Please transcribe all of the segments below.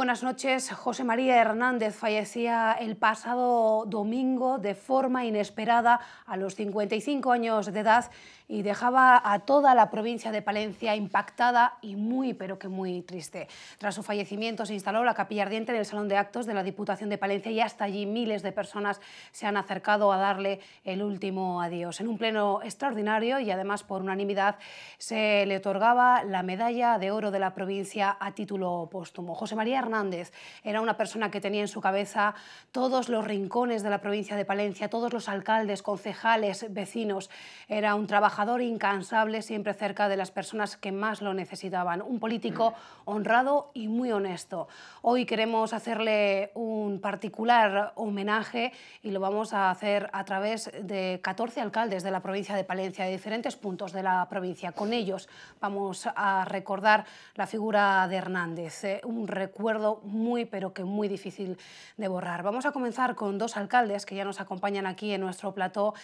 buenas noches. José María Hernández fallecía el pasado domingo de forma inesperada a los 55 años de edad y dejaba a toda la provincia de Palencia impactada y pero que muy triste. Tras su fallecimiento se instaló la capilla ardiente en el Salón de Actos de la Diputación de Palencia y hasta allí miles de personas se han acercado a darle el último adiós. En un pleno extraordinario y además por unanimidad se le otorgaba la medalla de oro de la provincia a título póstumo. José María Hernández era una persona que tenía en su cabeza todos los rincones de la provincia de Palencia, todos los alcaldes, concejales, vecinos. Era un trabajador incansable, siempre cerca de las personas que más lo necesitaban. Un político honrado y muy honesto. Hoy queremos hacerle un particular homenaje y lo vamos a hacer a través de 14 alcaldes de la provincia de Palencia, de diferentes puntos de la provincia. Con ellos vamos a recordar la figura de Hernández, eh, un recuerdo muy pero que muy difícil de borrar. Vamos a comenzar con dos alcaldes que ya nos acompañan aquí en nuestro plató.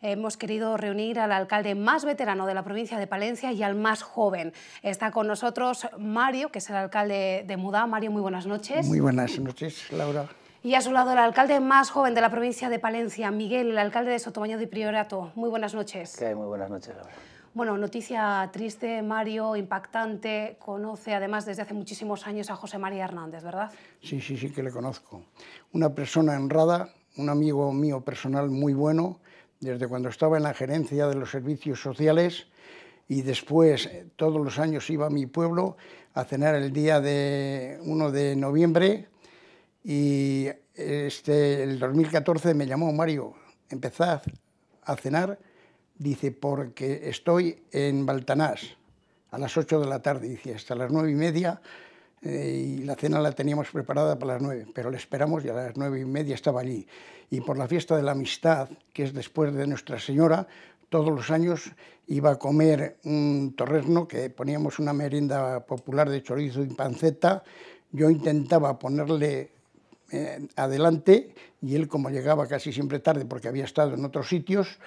Hemos querido reunir al alcalde más veterano de la provincia de Palencia y al más joven. Está con nosotros Mario, que es el alcalde de Muda. Mario, muy buenas noches. Muy buenas noches, Laura. Y a su lado el alcalde más joven de la provincia de Palencia, Miguel, el alcalde de Sotomayor y Priorato. Muy buenas noches. Muy buenas noches, Laura. Bueno, noticia triste, Mario, impactante. Conoce además desde hace muchísimos años a José María Hernández, ¿verdad? Sí, sí, sí que le conozco. Una persona honrada, un amigo mío personal muy bueno, desde cuando estaba en la gerencia de los servicios sociales y después eh, todos los años iba a mi pueblo a cenar el día de 1 de noviembre y este, el 2014 me llamó Mario, empezad a cenar, dice, porque estoy en Baltanás a las 8 de la tarde, dice, hasta las 9 y media eh, y la cena la teníamos preparada para las 9, pero le esperamos y a las 9 y media estaba allí. Y por la fiesta de la amistad, que es después de Nuestra Señora, todos los años iba a comer un torresno que poníamos una merienda popular de chorizo y panceta. Yo intentaba ponerle eh, adelante y él, como llegaba casi siempre tarde porque había estado en otros sitios,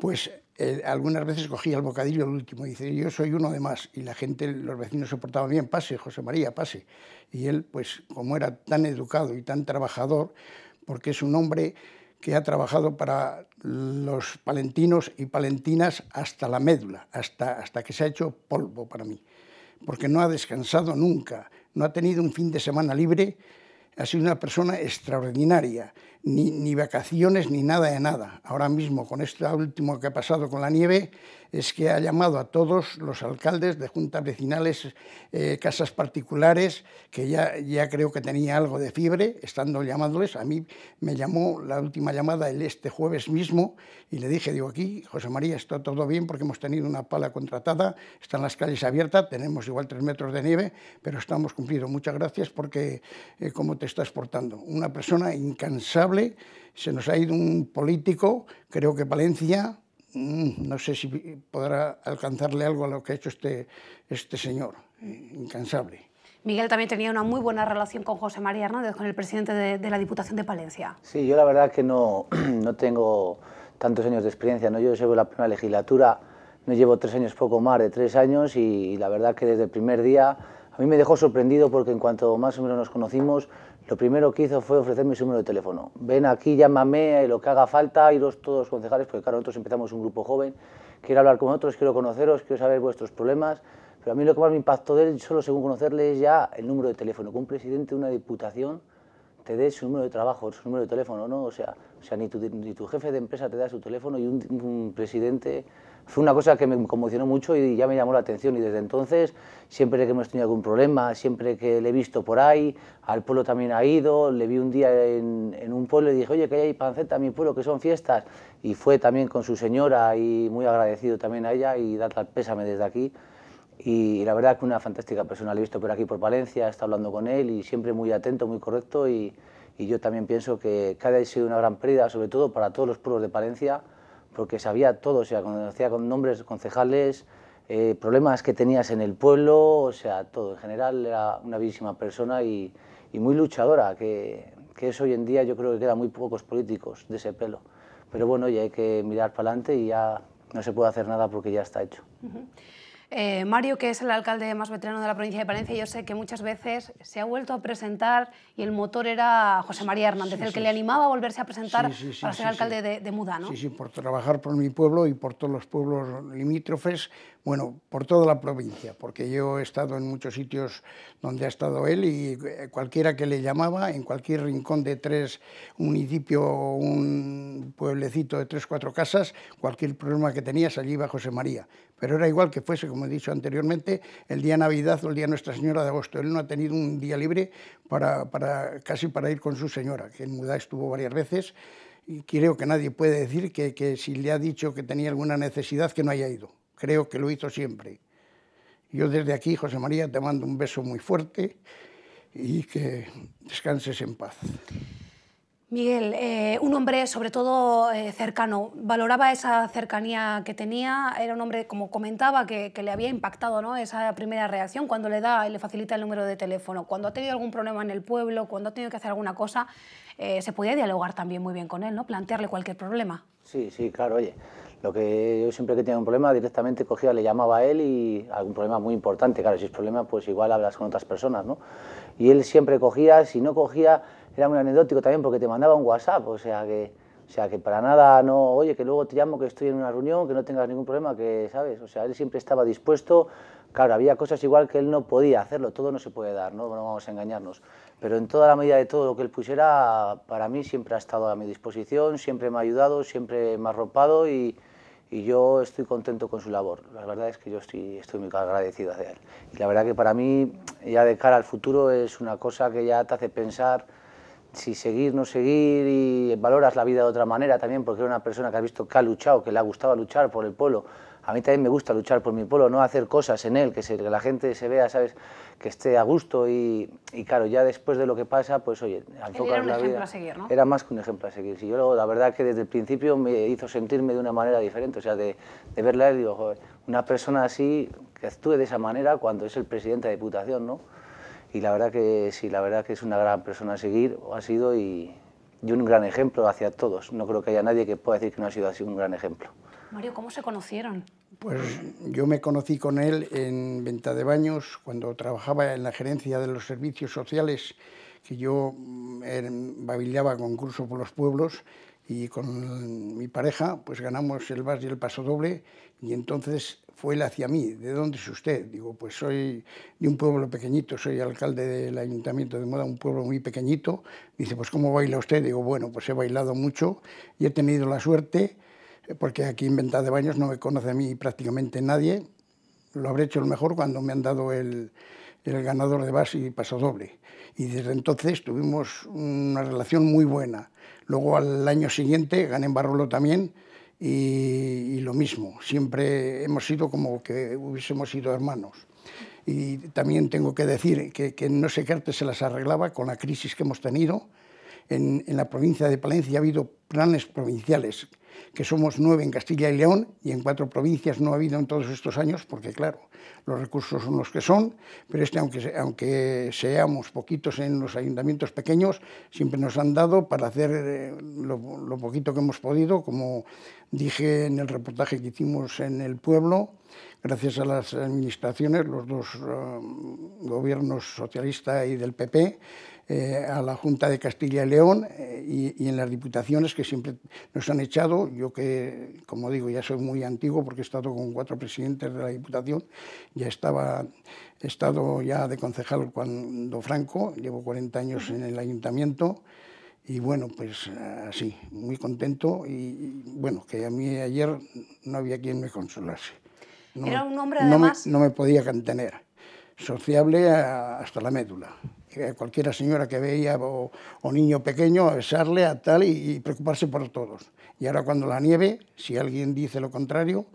pues eh, algunas veces cogía el bocadillo el último y dice, yo soy uno de más. Y la gente, los vecinos se portaban bien, pase, José María, pase. Y él, pues como era tan educado y tan trabajador, porque es un hombre que ha trabajado para los palentinos y palentinas hasta la médula, hasta, hasta que se ha hecho polvo para mí, porque no ha descansado nunca, no ha tenido un fin de semana libre, ha sido una persona extraordinaria ni, vacaciones ni nada de nada. Ahora mismo, con esto último que ha pasado con la nieve, es que ha llamado a todos los alcaldes de juntas vecinales, eh, casas particulares, que ya, creo que tenía algo de fiebre, estando llamándoles. A mí me llamó la última llamada el este jueves mismo y le dije, digo, aquí, José María, está todo bien porque hemos tenido una pala contratada, están las calles abiertas, tenemos igual tres metros de nieve, pero estamos cumplidos Muchas gracias porque eh, cómo te estás portando. Una persona incansable se nos ha ido un político, creo que Palencia, mm, no sé si podrá alcanzarle algo a lo que ha hecho este, este señor, incansable. Miguel también tenía una muy buena relación con José María Hernández, con el presidente de, la Diputación de Palencia. Sí, yo la verdad que no, no tengo tantos años de experiencia, ¿no? yo llevo la primera legislatura, no llevo tres años, poco más de tres años, y la verdad que desde el primer día a mí me dejó sorprendido porque en cuanto más o menos nos conocimos, lo primero que hizo fue ofrecerme su número de teléfono. Ven aquí, llámame, eh, lo que haga falta, iros todos concejales, porque claro, nosotros empezamos un grupo joven, quiero hablar con otros, quiero conoceros, quiero saber vuestros problemas, pero a mí lo que más me impactó de él, solo según conocerle, es ya el número de teléfono, que un presidente de una diputación te dé su número de trabajo, su número de teléfono, ¿no? O sea, o sea ni, tu, jefe de empresa te da su teléfono y un presidente fue una cosa que me conmocionó mucho y ya me llamó la atención y desde entonces siempre que hemos tenido algún problema, siempre que le he visto por ahí, al pueblo también ha ido, le vi un día en, un pueblo y dije, oye, que hay panceta en mi pueblo, que son fiestas, y fue también con su señora y muy agradecido también a ella y darle el pésame desde aquí. Y la verdad que una fantástica persona, le he visto por aquí por Valencia, está hablando con él y siempre muy atento, muy correcto y, yo también pienso que cada ha sido una gran pérdida, sobre todo para todos los pueblos de Palencia, porque sabía todo, o sea, conocía con nombres, concejales, eh, problemas que tenías en el pueblo, o sea, todo. En general era una bellísima persona y, muy luchadora, que, que, es hoy en día yo creo que quedan muy pocos políticos de ese pelo. Pero bueno, ya hay que mirar para adelante y ya no se puede hacer nada porque ya está hecho. Eh, Mario, que es el alcalde más veterano de la provincia de Palencia, yo sé que muchas veces se ha vuelto a presentar y el motor era José María Hernández, el que le animaba a volverse a presentar a ser alcalde de, de, Muda, ¿no? Sí, sí, por trabajar por mi pueblo y por todos los pueblos limítrofes, bueno, por toda la provincia, porque yo he estado en muchos sitios donde ha estado él y eh, cualquiera que le llamaba, en cualquier rincón de tres, municipios municipio, un pueblecito de tres, cuatro casas, cualquier problema que tenías, allí iba José María. Pero era igual que fuese, como he dicho anteriormente, el día Navidad o el día Nuestra Señora de Agosto. Él no ha tenido un día libre para, para casi para ir con su señora, que en Muda estuvo varias veces, y creo que nadie puede decir que si le ha dicho que tenía alguna necesidad que no haya ido. Creo que lo hizo siempre. Yo desde aquí, José María, te mando un beso muy fuerte y que descanses en paz. Miguel, eh, un hombre sobre todo eh, cercano, valoraba esa cercanía que tenía, era un hombre, como comentaba, que, le había impactado ¿no? esa primera reacción cuando le da y le facilita el número de teléfono, cuando ha tenido algún problema en el pueblo, cuando ha tenido que hacer alguna cosa, eh, se podía dialogar también muy bien con él, ¿no? plantearle cualquier problema. Sí, sí, claro, oye, lo que yo siempre que tenía un problema directamente cogía, le llamaba a él y algún problema muy importante, claro, si es problema pues igual hablas con otras personas, ¿no? Y él siempre cogía, si no cogía era muy anecdótico también porque te mandaba un WhatsApp, o sea que, o sea que para nada no, oye, que luego te llamo, que estoy en una reunión, que no tengas ningún problema, que, ¿sabes? O sea, él siempre estaba dispuesto, claro, había cosas igual que él no podía hacerlo, todo no se puede dar, no, vamos a engañarnos, pero en toda la medida de todo lo que él pusiera, para mí siempre ha estado a mi disposición, siempre me ha ayudado, siempre me ha arropado y yo estoy contento con su labor. La verdad es que yo estoy, estoy muy agradecido hacia él. Y la verdad que para mí, ya de cara al futuro, es una cosa que ya te hace pensar si seguir, no seguir y valoras la vida de otra manera también, porque eres una persona que ha visto que ha luchado, que le ha gustado luchar por el pueblo. A mí también me gusta luchar por mi pueblo, no hacer cosas en él, que, se, que la gente se vea, ¿sabes? Que esté a gusto y, y, claro, ya después de lo que pasa, pues oye, enfocas la vida. Era un ejemplo a seguir, ¿no? Era más que un ejemplo a seguir. Si yo luego, la verdad que desde el principio me hizo sentirme de una manera diferente, o sea, de, de verla y digo, una persona así que actúe de esa manera cuando es el presidente de Diputación, ¿no? y la verdad que sí, la verdad que es una gran persona a seguir, ha sido y, un gran ejemplo hacia todos. No creo que haya nadie que pueda decir que no ha sido así un gran ejemplo. Mario, ¿cómo se conocieron? Pues yo me conocí con él en Venta de Baños cuando trabajaba en la gerencia de los servicios sociales, que yo mm, er, babilaba con por los Pueblos y con mi pareja pues ganamos el Vas y el Paso Doble y entonces fue él hacia mí, ¿de dónde es usted? Digo, pues soy de un pueblo pequeñito, soy alcalde del Ayuntamiento de Moda, un pueblo muy pequeñito. Dice, pues ¿cómo baila usted? Digo, bueno, pues he bailado mucho y he tenido la suerte, eh, porque aquí en Venta de Baños no me conoce a mí prácticamente nadie, lo habré hecho lo mejor cuando me han dado el, ganador de base y paso doble. Y desde entonces tuvimos una relación muy buena. Luego al año siguiente gané en Barrolo también, y, lo mismo, siempre hemos sido como que hubiésemos sido hermanos. Y también tengo que decir que, no sé qué arte se las arreglaba con la crisis que hemos tenido. en la provincia de Palencia ha habido planes provinciales que somos nueve en Castilla y León y en cuatro provincias no ha habido en todos estos años, porque claro, los recursos son los que son, pero este, aunque, aunque seamos poquitos en los ayuntamientos pequeños, siempre nos han dado para hacer eh, lo, poquito que hemos podido, como dije en el reportaje que hicimos en el pueblo, gracias a las administraciones, los dos eh, gobiernos socialista y del PP, eh, a la Junta de Castilla y León eh, y, en las diputaciones que siempre nos han echado. Yo que, como digo, ya soy muy antiguo porque he estado con cuatro presidentes de la Diputación, ya estaba, he estado ya de concejal cuando Franco, llevo 40 años en el ayuntamiento. Y bueno, pues así, muy contento y bueno, que a mí ayer no había quien me consolase. Era un hombre además... No me, no me podía contener, sociable hasta la médula cualquiera señora que veía o, niño pequeño, besarle a tal y preocuparse por todos. Y ahora cuando la nieve, si alguien dice lo contrario,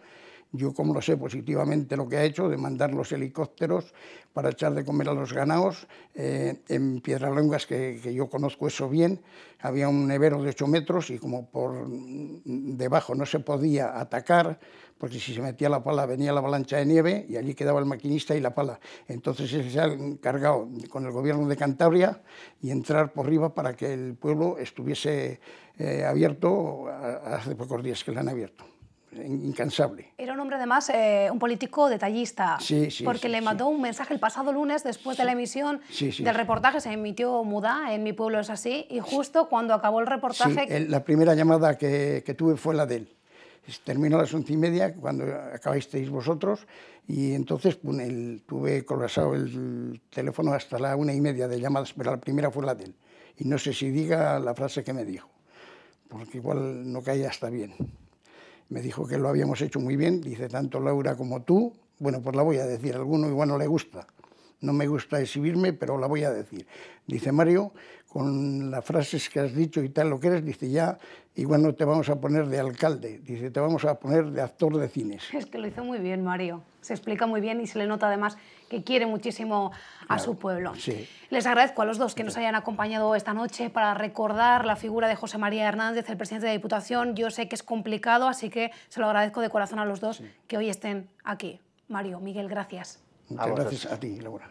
yo, como lo sé positivamente lo que ha hecho, de mandar los helicópteros para echar de comer a los ganados. Eh, en Piedralongas, que, que yo conozco eso bien, había un nevero de 8 metros y como por debajo no se podía atacar, porque si se metía la pala venía la avalancha de nieve y allí quedaba el maquinista y la pala. Entonces se ha encargado con el gobierno de Cantabria y entrar por arriba para que el pueblo estuviese eh, abierto hace pocos días que lo han abierto incansable. Era un hombre además, eh, un político detallista, porque le mandó un mensaje el pasado lunes después de la emisión del reportaje, se emitió Muda, en mi pueblo es así, y justo cuando acabó el reportaje... la primera llamada que, tuve fue la de él terminó a las once y media, cuando acabasteis vosotros, y entonces el, tuve colgado el teléfono hasta la una y media de llamadas, pero la primera fue la de él. Y no sé si diga la frase que me dijo, porque igual no caía hasta bien me dijo que lo habíamos hecho muy bien, dice tanto Laura como tú, bueno, pues la voy a decir, a alguno igual no le gusta, no me gusta exhibirme, pero la voy a decir. Dice Mario, con las frases que has dicho y tal, lo que eres, dice ya, igual no te vamos a poner de alcalde, dice, te vamos a poner de actor de cines. Es que lo hizo muy bien Mario se explica muy bien y se le nota además que quiere muchísimo a su pueblo. Les agradezco a los dos que nos hayan acompañado esta noche para recordar la figura de José María Hernández, el presidente de la Diputación. Yo sé que es complicado, así que se lo agradezco de corazón a los dos que hoy estén aquí. Mario, Miguel, gracias. Muchas gracias a ti, Laura.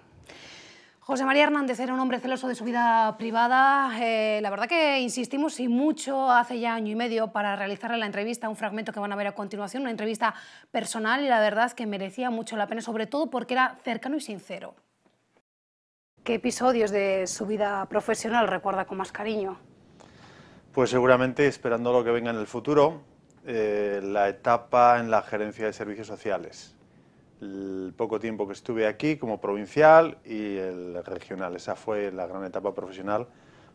José María Hernández era un hombre celoso de su vida privada. Eh, la verdad que insistimos y mucho hace ya año y medio para realizarle la entrevista, un fragmento que van a ver a continuación, una entrevista personal y la verdad es que merecía mucho la pena, sobre todo porque era cercano y sincero. ¿Qué episodios de su vida profesional recuerda con más cariño? Pues seguramente esperando lo que venga en el futuro, eh, la etapa en la gerencia de servicios sociales el poco tiempo que estuve aquí como provincial y el regional. Esa fue la gran etapa profesional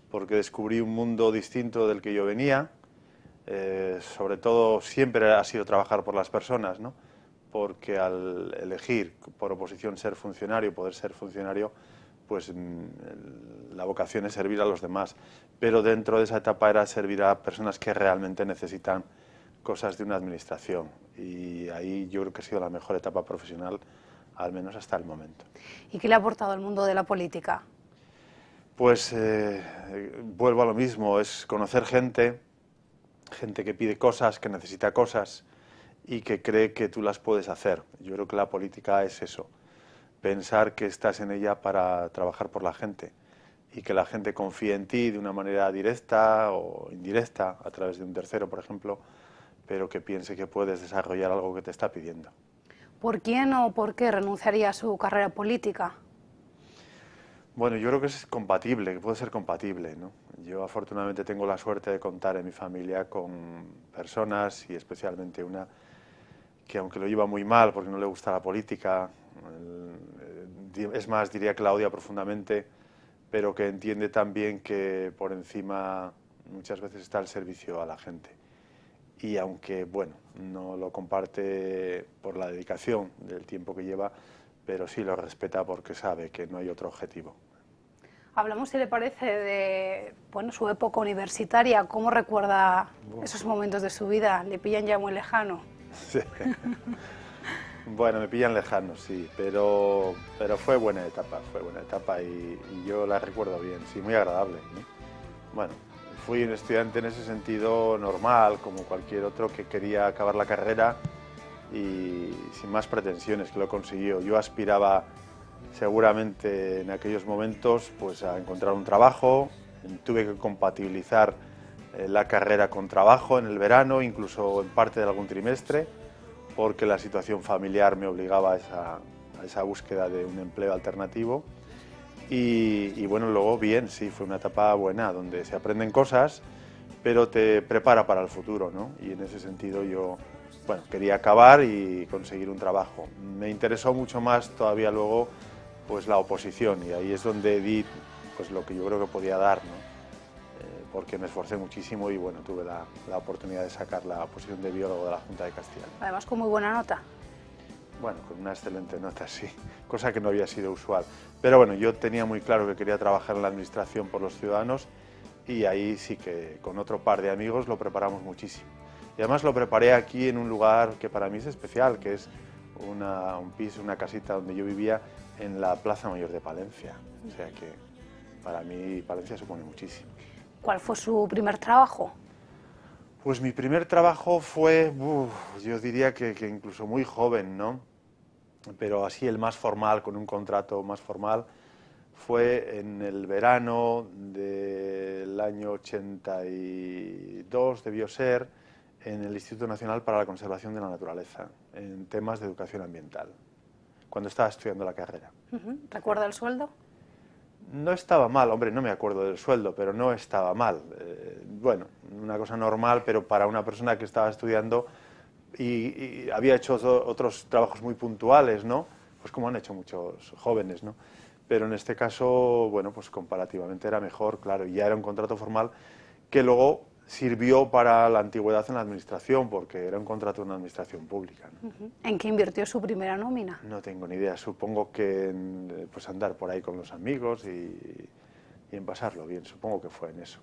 porque descubrí un mundo distinto del que yo venía. Eh, sobre todo siempre ha sido trabajar por las personas, ¿no? porque al elegir por oposición ser funcionario, poder ser funcionario, pues mm, la vocación es servir a los demás. Pero dentro de esa etapa era servir a personas que realmente necesitan cosas de una administración y ahí yo creo que ha sido la mejor etapa profesional, al menos hasta el momento. ¿Y qué le ha aportado al mundo de la política? Pues eh, vuelvo a lo mismo, es conocer gente, gente que pide cosas, que necesita cosas y que cree que tú las puedes hacer. Yo creo que la política es eso, pensar que estás en ella para trabajar por la gente y que la gente confíe en ti de una manera directa o indirecta, a través de un tercero, por ejemplo, pero que piense que puedes desarrollar algo que te está pidiendo. ¿Por quién o por qué renunciaría a su carrera política? Bueno, yo creo que es compatible, que puede ser compatible. Yo afortunadamente tengo la suerte de contar en mi familia con personas y especialmente una que aunque lo lleva muy mal porque no le gusta la política, eh, es más, diría Claudia profundamente, pero que entiende también que por encima muchas veces está el servicio a la gente y aunque, bueno, no lo comparte por la dedicación del tiempo que lleva, pero sí lo respeta porque sabe que no hay otro objetivo. Hablamos, si le parece, de bueno, su época universitaria, cómo recuerda esos momentos de su vida, le pillan ya muy lejano. Sí. bueno, me pillan lejano, sí, pero, pero fue buena etapa, fue buena etapa y, yo la recuerdo bien, sí, muy agradable. Bueno, fui un estudiante en ese sentido normal, como cualquier otro que quería acabar la carrera y sin más pretensiones que lo consiguió. Yo aspiraba seguramente en aquellos momentos pues a encontrar un trabajo, tuve que compatibilizar eh, la carrera con trabajo en el verano, incluso en parte de algún trimestre, porque la situación familiar me obligaba a esa búsqueda de un empleo alternativo. Y, bueno, luego bien, sí, fue una etapa buena, donde se aprenden cosas, pero te prepara para el futuro, ¿no? Y en ese sentido yo, bueno, quería acabar y conseguir un trabajo. Me interesó mucho más todavía luego, pues la oposición, y ahí es donde di, pues lo que yo creo que podía dar, ¿no? Eh, porque me esforcé muchísimo y bueno, tuve la, la oportunidad de sacar la posición de biólogo de la Junta de Castilla. Además con muy buena nota bueno, con una excelente nota, sí, cosa que no había sido usual. Pero bueno, yo tenía muy claro que quería trabajar en la administración por los ciudadanos y ahí sí que con otro par de amigos lo preparamos muchísimo. Y además lo preparé aquí en un lugar que para mí es especial, que es una, un piso, una casita donde yo vivía en la Plaza Mayor de Palencia. O sea que para mí Palencia supone muchísimo. ¿Cuál fue su primer trabajo? Pues mi primer trabajo fue, yo diría que, incluso muy joven, ¿no? pero así el más formal, con un contrato más formal, fue en el verano del año 82, debió ser, en el Instituto Nacional para la Conservación de la Naturaleza, en temas de educación ambiental, cuando estaba estudiando la carrera. ¿Recuerda el sueldo? No estaba mal, hombre, no me acuerdo del sueldo, pero no estaba mal. Eh, bueno, una cosa normal, pero para una persona que estaba estudiando y, había hecho otros trabajos muy puntuales, ¿no? Pues como han hecho muchos jóvenes, ¿no? Pero en este caso, bueno, pues comparativamente era mejor, claro, y ya era un contrato formal que luego sirvió para la antigüedad en la administración, porque era un contrato en una administración pública. ¿no? ¿En qué invirtió su primera nómina? No tengo ni idea, supongo que en, eh, pues andar por ahí con los amigos y, y en pasarlo bien, supongo que fue en eso.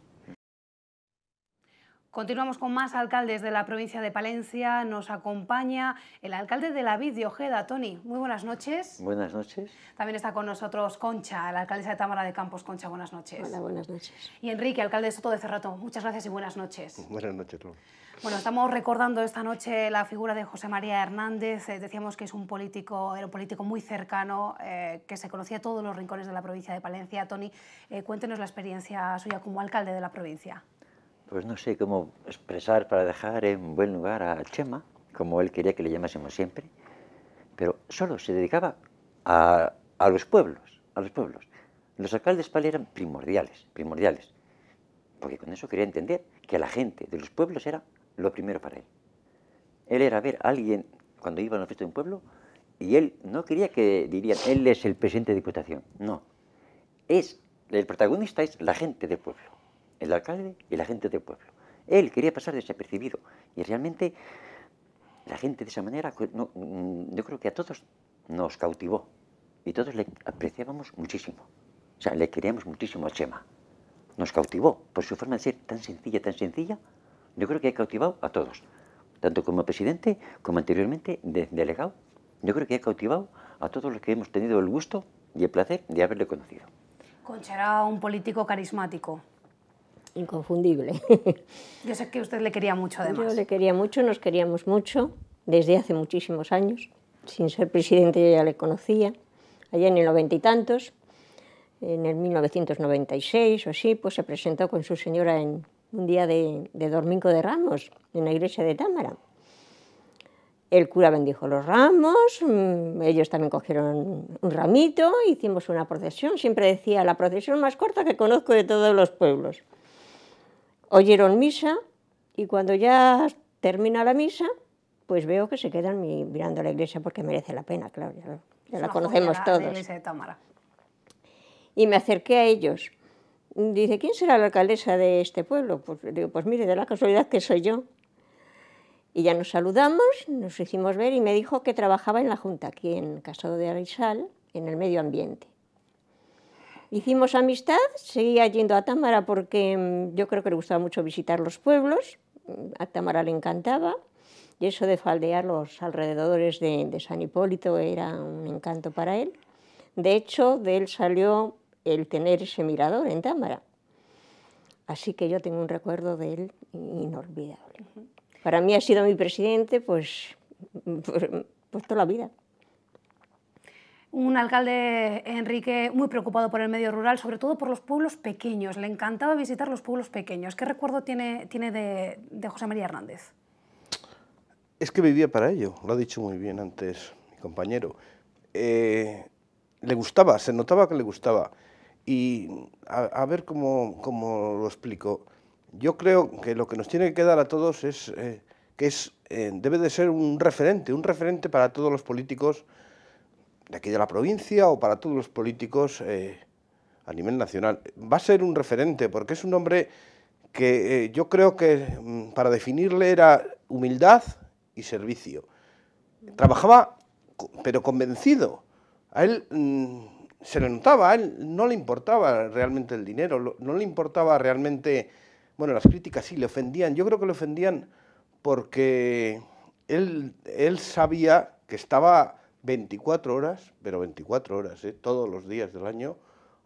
Continuamos con más alcaldes de la provincia de Palencia. Nos acompaña el alcalde de la Vid de Ojeda, Tony. Muy buenas noches. Buenas noches. También está con nosotros Concha, la alcaldesa de Támara de Campos. Concha, buenas noches. Hola, buenas noches. Y Enrique, alcalde de Soto de Cerrato. Muchas gracias y buenas noches. Buenas noches, Tony. Bueno, estamos recordando esta noche la figura de José María Hernández. Eh, decíamos que es un político, era un político muy cercano, eh, que se conocía todos los rincones de la provincia de Palencia. Tony, eh, cuéntenos la experiencia suya como alcalde de la provincia pues no sé cómo expresar para dejar en buen lugar a Chema, como él quería que le llamásemos siempre, pero solo se dedicaba a, los pueblos, a los pueblos. Los alcaldes para eran primordiales, primordiales, porque con eso quería entender que la gente de los pueblos era lo primero para él. Él era ver a alguien cuando iba a la fiesta de un pueblo y él no quería que dirían, él es el presidente de diputación, no. Es, el protagonista es la gente del pueblo el alcalde y la gente del pueblo. Él quería pasar desapercibido y realmente la gente de esa manera, pues, mm, yo creo que a todos nos cautivó y todos le apreciábamos muchísimo. O sea, le queríamos muchísimo a Chema. Nos cautivó por su forma de ser tan sencilla, tan sencilla. Yo creo que ha cautivado a todos, tanto como presidente como anteriormente de delegado. Yo creo que ha cautivado a todos los que hemos tenido el gusto y el placer de haberle conocido. conchará un político carismático inconfundible. Yo sé que usted le quería mucho, además. Yo le quería mucho, nos queríamos mucho, desde hace muchísimos años. Sin ser presidente yo ya le conocía, allá en el noventa y tantos, en el 1996 o así, pues se presentó con su señora en un día de, de Domingo de Ramos, en la iglesia de Támara. El cura bendijo los ramos, mm, ellos también cogieron un ramito, hicimos una procesión, siempre decía la procesión más corta que conozco de todos los pueblos oyeron misa y cuando ya termina la misa, pues veo que se quedan mirando la iglesia porque merece la pena, claro, ya, la conocemos todos. Y me acerqué a ellos. Dice, ¿quién será la alcaldesa de este pueblo? Pues digo, pues mire, de la casualidad que soy yo. Y ya nos saludamos, nos hicimos ver y me dijo que trabajaba en la Junta, aquí en Casado de Arizal en el medio ambiente. Hicimos amistad, seguía yendo a Támara porque mm, yo creo que le gustaba mucho visitar los pueblos, mm, a Támara le encantaba, y eso de faldear los alrededores de, San Hipólito era un encanto para él. De hecho, de él salió el tener ese mirador en Támara. Así que yo tengo un recuerdo de él inolvidable. Para mí ha sido mi presidente, pues, puesto toda la vida un alcalde, Enrique, muy preocupado por el medio rural, sobre todo por los pueblos pequeños. Le encantaba visitar los pueblos pequeños. ¿Qué recuerdo tiene, tiene de, José María Hernández? Es que vivía para ello, lo ha dicho muy bien antes mi compañero. Eh, le gustaba, se notaba que le gustaba. Y a, ver cómo, lo explico. Yo creo que lo que nos tiene que dar a todos es eh, que es, eh, debe de ser un referente, un referente para todos los políticos de aquí de la provincia o para todos los políticos eh, a nivel nacional. Va a ser un referente porque es un hombre que eh, yo creo que mm, para definirle era humildad y servicio. Trabajaba, pero convencido. A él mm, se le notaba, a él no le importaba realmente el dinero, no le importaba realmente... Bueno, las críticas sí le ofendían, yo creo que le ofendían porque él, él sabía que estaba 24 horas, pero 24 horas, ¿eh? todos los días del año,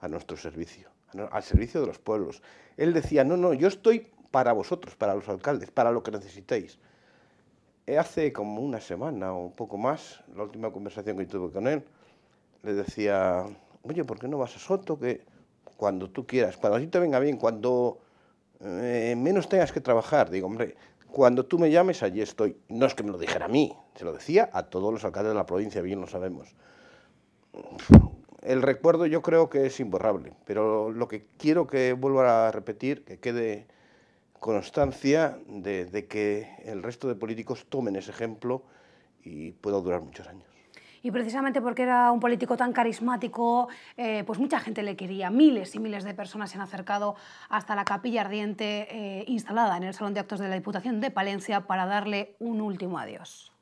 a nuestro servicio, al servicio de los pueblos. Él decía, no, no, yo estoy para vosotros, para los alcaldes, para lo que necesitéis. Eh, hace como una semana o un poco más, la última conversación que tuve con él, le decía, oye, ¿por qué no vas a Soto? Que cuando tú quieras, cuando a ti te venga bien, cuando eh, menos tengas que trabajar, digo, hombre, cuando tú me llames, allí estoy. No es que me lo dijera a mí, se lo decía a todos los alcaldes de la provincia, bien lo sabemos. El recuerdo yo creo que es imborrable, pero lo que quiero que vuelva a repetir, que quede constancia de, que el resto de políticos tomen ese ejemplo y pueda durar muchos años. Y precisamente porque era un político tan carismático, eh, pues mucha gente le quería. Miles y miles de personas se han acercado hasta la capilla ardiente eh, instalada en el Salón de Actos de la Diputación de Palencia para darle un último adiós.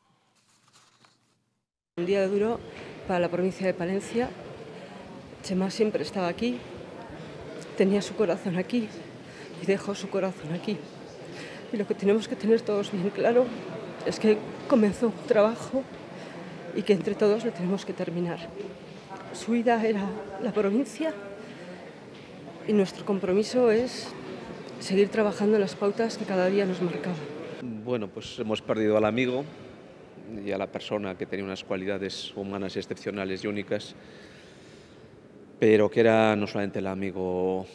Un día duro para la provincia de Palencia. Chema siempre estaba aquí, tenía su corazón aquí y dejó su corazón aquí. Y lo que tenemos que tener todos bien claro es que comenzó un trabajo y que entre todos lo tenemos que terminar. Su vida era la provincia y nuestro compromiso es seguir trabajando en las pautas que cada día nos marcaba. Bueno, pues hemos perdido al amigo, y a la persona que tenía unas cualidades humanas excepcionales y únicas, pero que era no solamente el amigo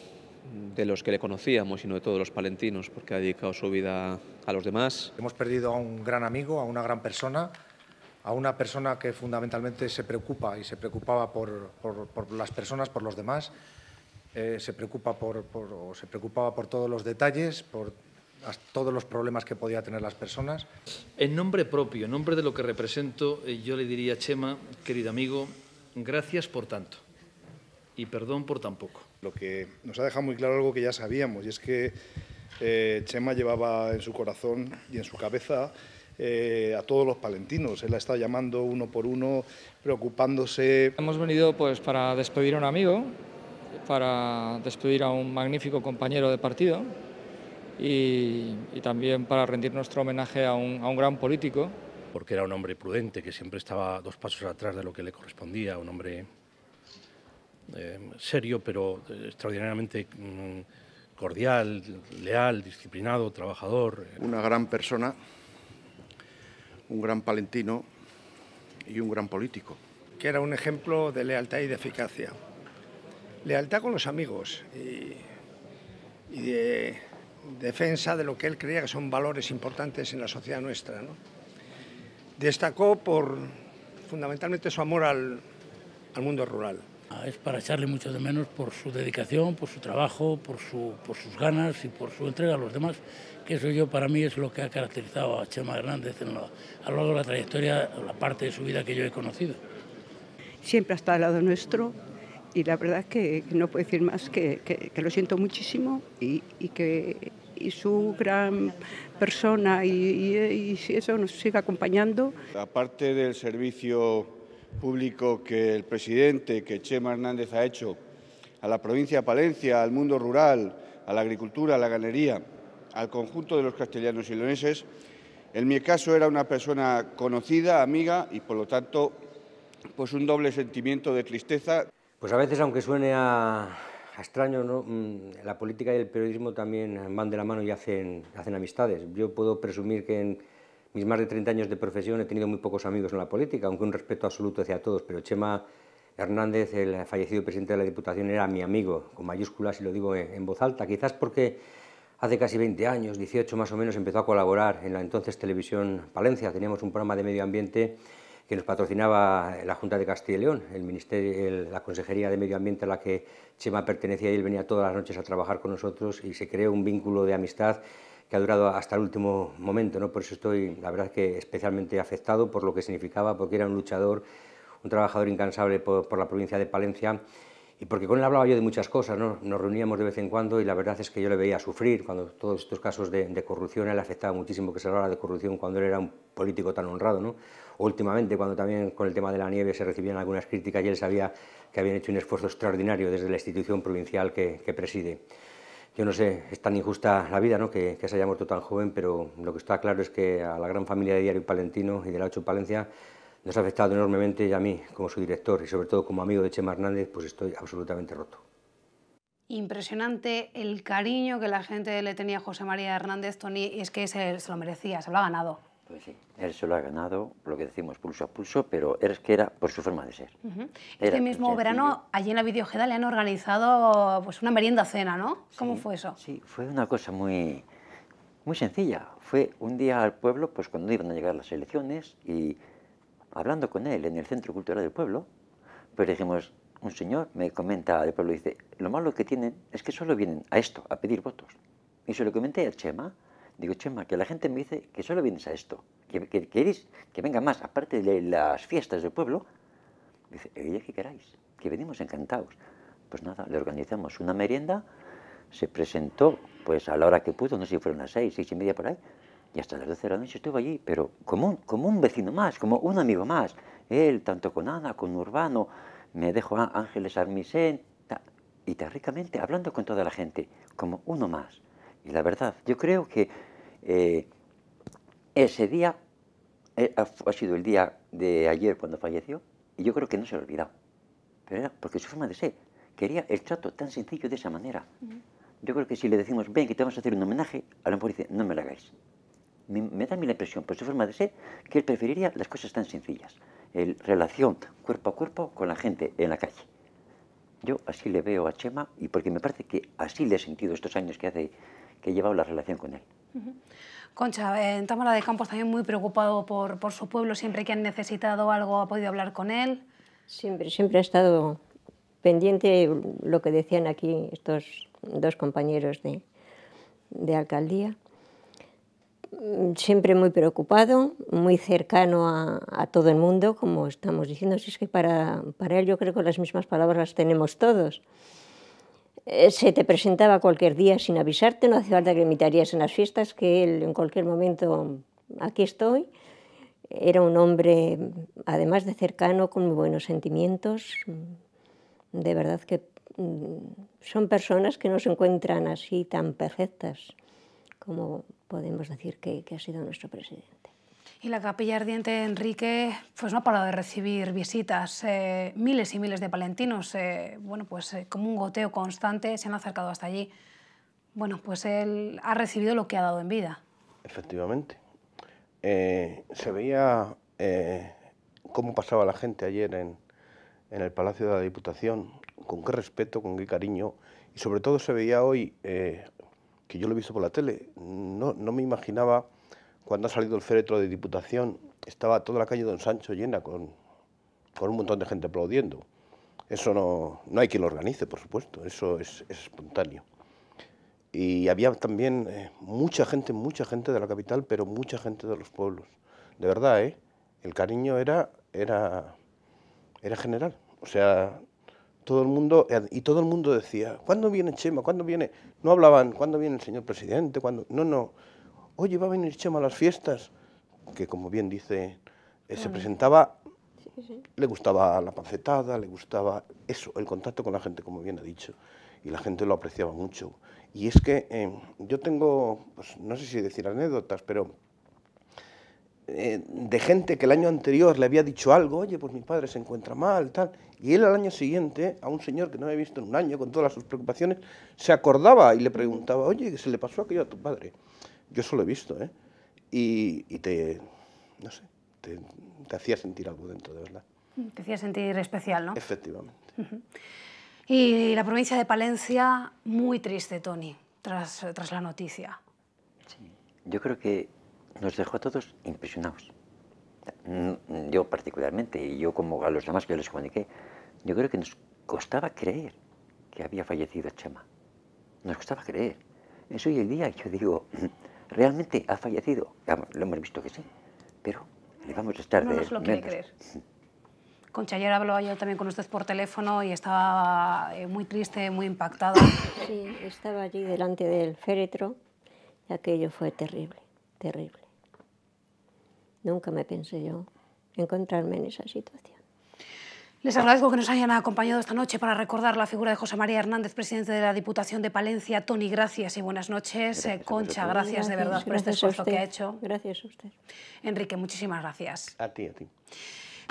de los que le conocíamos, sino de todos los palentinos, porque ha dedicado su vida a los demás. Hemos perdido a un gran amigo, a una gran persona, a una persona que fundamentalmente se preocupa y se preocupaba por, las personas, por los demás, eh, se, preocupa por, se preocupaba por todos los detalles, por ...a todos los problemas que podía tener las personas. En nombre propio, en nombre de lo que represento, eh, yo le diría a Chema, querido amigo, gracias por tanto y perdón por tan poco. Lo que nos ha dejado muy claro algo que ya sabíamos y es que eh, Chema llevaba en su corazón y en su cabeza eh, a todos los palentinos. Él ha estado llamando uno por uno, preocupándose. Hemos venido pues para despedir a un amigo, para despedir a un magnífico compañero de partido, y, también para rendir nuestro homenaje a un, gran político. Porque era un hombre prudente, que siempre estaba dos pasos atrás de lo que le correspondía, un hombre eh, serio, pero eh, extraordinariamente mm, cordial, leal, disciplinado, trabajador. Una gran persona, un gran palentino y un gran político. Que era un ejemplo de lealtad y de eficacia. Lealtad con los amigos y de defensa de lo que él creía que son valores importantes en la sociedad nuestra. Destacó por fundamentalmente su amor al, mundo rural. Ah, es para echarle mucho de menos por su dedicación, por su trabajo, por, por sus ganas y por su entrega a los demás, que eso yo para mí es lo que ha caracterizado a Chema Hernández en a lo largo de la trayectoria, la parte de su vida que yo he conocido. Siempre ha estado al lado nuestro, y la verdad es que no puedo decir más que, lo siento muchísimo y, que su gran persona y, y, eso nos sigue acompañando. Aparte del servicio público que el presidente, que Chema Hernández ha hecho a la provincia de Palencia, al mundo rural, a la agricultura, a la ganería, al conjunto de los castellanos y leoneses, en mi caso era una persona conocida, amiga y por lo tanto pues un doble sentimiento de tristeza. Pues a veces, aunque suene a, extraño, mm, la política y el periodismo también van de la mano y hacen, hacen amistades. Yo puedo presumir que en mis más de 30 años de profesión he tenido muy pocos amigos en la política, aunque un respeto absoluto hacia todos, pero Chema Hernández, el fallecido presidente de la Diputación, era mi amigo, con mayúsculas y lo digo en voz alta, quizás porque hace casi 20 años, 18 más o menos, empezó a colaborar en la entonces televisión Palencia, teníamos un programa de medio ambiente que nos patrocinaba la Junta de Castilla y León, el Ministerio, la Consejería de Medio Ambiente a la que Chema pertenecía y él venía todas las noches a trabajar con nosotros y se creó un vínculo de amistad que ha durado hasta el último momento, ¿no? por eso estoy, la verdad, que especialmente afectado por lo que significaba, porque era un luchador, un trabajador incansable por, la provincia de Palencia y porque con él hablaba yo de muchas cosas, ¿no? nos reuníamos de vez en cuando y la verdad es que yo le veía sufrir cuando todos estos casos de, corrupción, a él afectaba muchísimo que se hablara de corrupción cuando él era un político tan honrado, ¿no? últimamente cuando también con el tema de la nieve se recibían algunas críticas y él sabía que habían hecho un esfuerzo extraordinario desde la institución provincial que, preside. Yo no sé, es tan injusta la vida ¿no? que, se haya muerto tan joven, pero lo que está claro es que a la gran familia de Diario Palentino y de la 8 Palencia nos ha afectado enormemente y a mí, como su director y sobre todo como amigo de Chema Hernández, pues estoy absolutamente roto. Impresionante el cariño que la gente le tenía a José María Hernández, Tony, es que se lo merecía, se lo ha ganado. Pues él se lo ha ganado, lo que decimos pulso a pulso, pero es que era por su forma de ser. Este mismo verano, allí en la Videojeda le han organizado pues, una merienda cena, ¿no? ¿Cómo fue eso? Sí, fue una cosa muy, muy sencilla. Fue un día al pueblo, pues cuando iban a llegar las elecciones, y hablando con él en el Centro Cultural del Pueblo, pues dijimos, un señor me comenta del pueblo, dice, lo malo que tienen es que solo vienen a esto, a pedir votos. Y se lo comenté a Chema, Digo, Chema, que la gente me dice que solo vienes a esto, que, queréis que venga más, aparte de las fiestas del pueblo. Dice, oye, ¿qué queráis? Que venimos encantados. Pues nada, le organizamos una merienda, se presentó pues a la hora que pudo, no sé si fueron las seis, seis y media por ahí, y hasta las doce de la noche estuvo allí, pero como un, como un vecino más, como un amigo más. Él, tanto con Ana, con Urbano, me dejó a Ángeles Armisen, y tan ricamente hablando con toda la gente, como uno más. Y la verdad, yo creo que eh, ese día eh, ha sido el día de ayer cuando falleció y yo creo que no se lo olvidado. Pero era porque su forma de ser quería el trato tan sencillo de esa manera. Yo creo que si le decimos, ven, que te vamos a hacer un homenaje, a lo mejor dice, no me lo hagáis. Me, da a mí la impresión, por su forma de ser, que él preferiría las cosas tan sencillas. El, relación cuerpo a cuerpo con la gente en la calle. Yo así le veo a Chema y porque me parece que así le he sentido estos años que hace que he llevado la relación con él. Concha, eh, en Támara de Campos también muy preocupado por, por, su pueblo, siempre que han necesitado algo ha podido hablar con él. Siempre, siempre ha estado pendiente lo que decían aquí estos dos compañeros de, de alcaldía. Siempre muy preocupado, muy cercano a, todo el mundo, como estamos diciendo. Si es que para, para él yo creo que las mismas palabras las tenemos todos. Eh, se te presentaba cualquier día sin avisarte, no hace falta que invitarías en las fiestas, que él en cualquier momento, aquí estoy. Era un hombre, además de cercano, con muy buenos sentimientos. De verdad que mm, son personas que no se encuentran así tan perfectas como podemos decir que ha sido nuestro presidente. Y la Capilla Ardiente de Enrique pues, no ha parado de recibir visitas. Eh, miles y miles de palentinos, eh, bueno, pues eh, como un goteo constante, se han acercado hasta allí. Bueno, pues él ha recibido lo que ha dado en vida. Efectivamente. se veía cómo pasaba la gente ayer en, en, el Palacio de la Diputación, con qué respeto, con qué cariño. Y sobre todo se veía hoy, que yo lo he visto por la tele, no, no me imaginaba cuando ha salido el féretro de Diputación, estaba toda la calle Don Sancho llena con, con un montón de gente aplaudiendo. Eso no, no hay quien lo organice, por supuesto, eso es, espontáneo. Y había también eh, mucha gente, mucha gente de la capital, pero mucha gente de los pueblos. De verdad, ¿eh? El cariño era, era, era general. O sea, todo el mundo, eh, y todo el mundo decía, ¿cuándo viene Chema? ¿Cuándo viene? No hablaban, ¿cuándo viene el señor presidente? ¿Cuándo? No, no oye, va a venir Chema a las fiestas, que como bien dice, eh, se presentaba, le gustaba la pancetada, le gustaba eso, el contacto con la gente, como bien ha dicho, y la gente lo apreciaba mucho. Y es que em, yo tengo, pues, no sé si decir anécdotas, pero eh, de gente que el año anterior le había dicho algo, oye, pues mi padre se encuentra mal, tal, y él al año siguiente, a un señor que no había visto en un año, con todas sus preocupaciones, se acordaba y le preguntaba, oye, ¿qué se le pasó aquello a tu padre? Yo eso lo he visto, ¿eh? Y, te, no sé, te, hacía sentir algo dentro, de verdad. Te hacía sentir especial, ¿no? Efectivamente. Y la provincia de Palencia, muy triste, Tony, tras, tras la noticia. Sí. Yo creo que nos dejó a todos impresionados. Yo particularmente, y yo como a los demás que yo les comuniqué, yo creo que nos costaba creer que había fallecido Chema. Nos costaba creer. Eso hoy en día yo digo, realmente ha fallecido. Lo hemos visto que sí, pero le vamos a estar no de lo quiere creer. Concha, ayer yo también con usted por teléfono y estaba eh, muy triste, muy impactado. Sí, estaba allí delante del féretro y aquello fue terrible, terrible. Nunca me pensé yo encontrarme en esa situación. Les agradezco que nos hayan acompañado esta noche para recordar la figura de José María Hernández, presidente de la Diputación de Palencia. Tony, gracias y buenas noches. Eh, Concha, gracias, de verdad por este esfuerzo que ha hecho. Gracias a usted. Enrique, muchísimas gracias. A ti, a ti.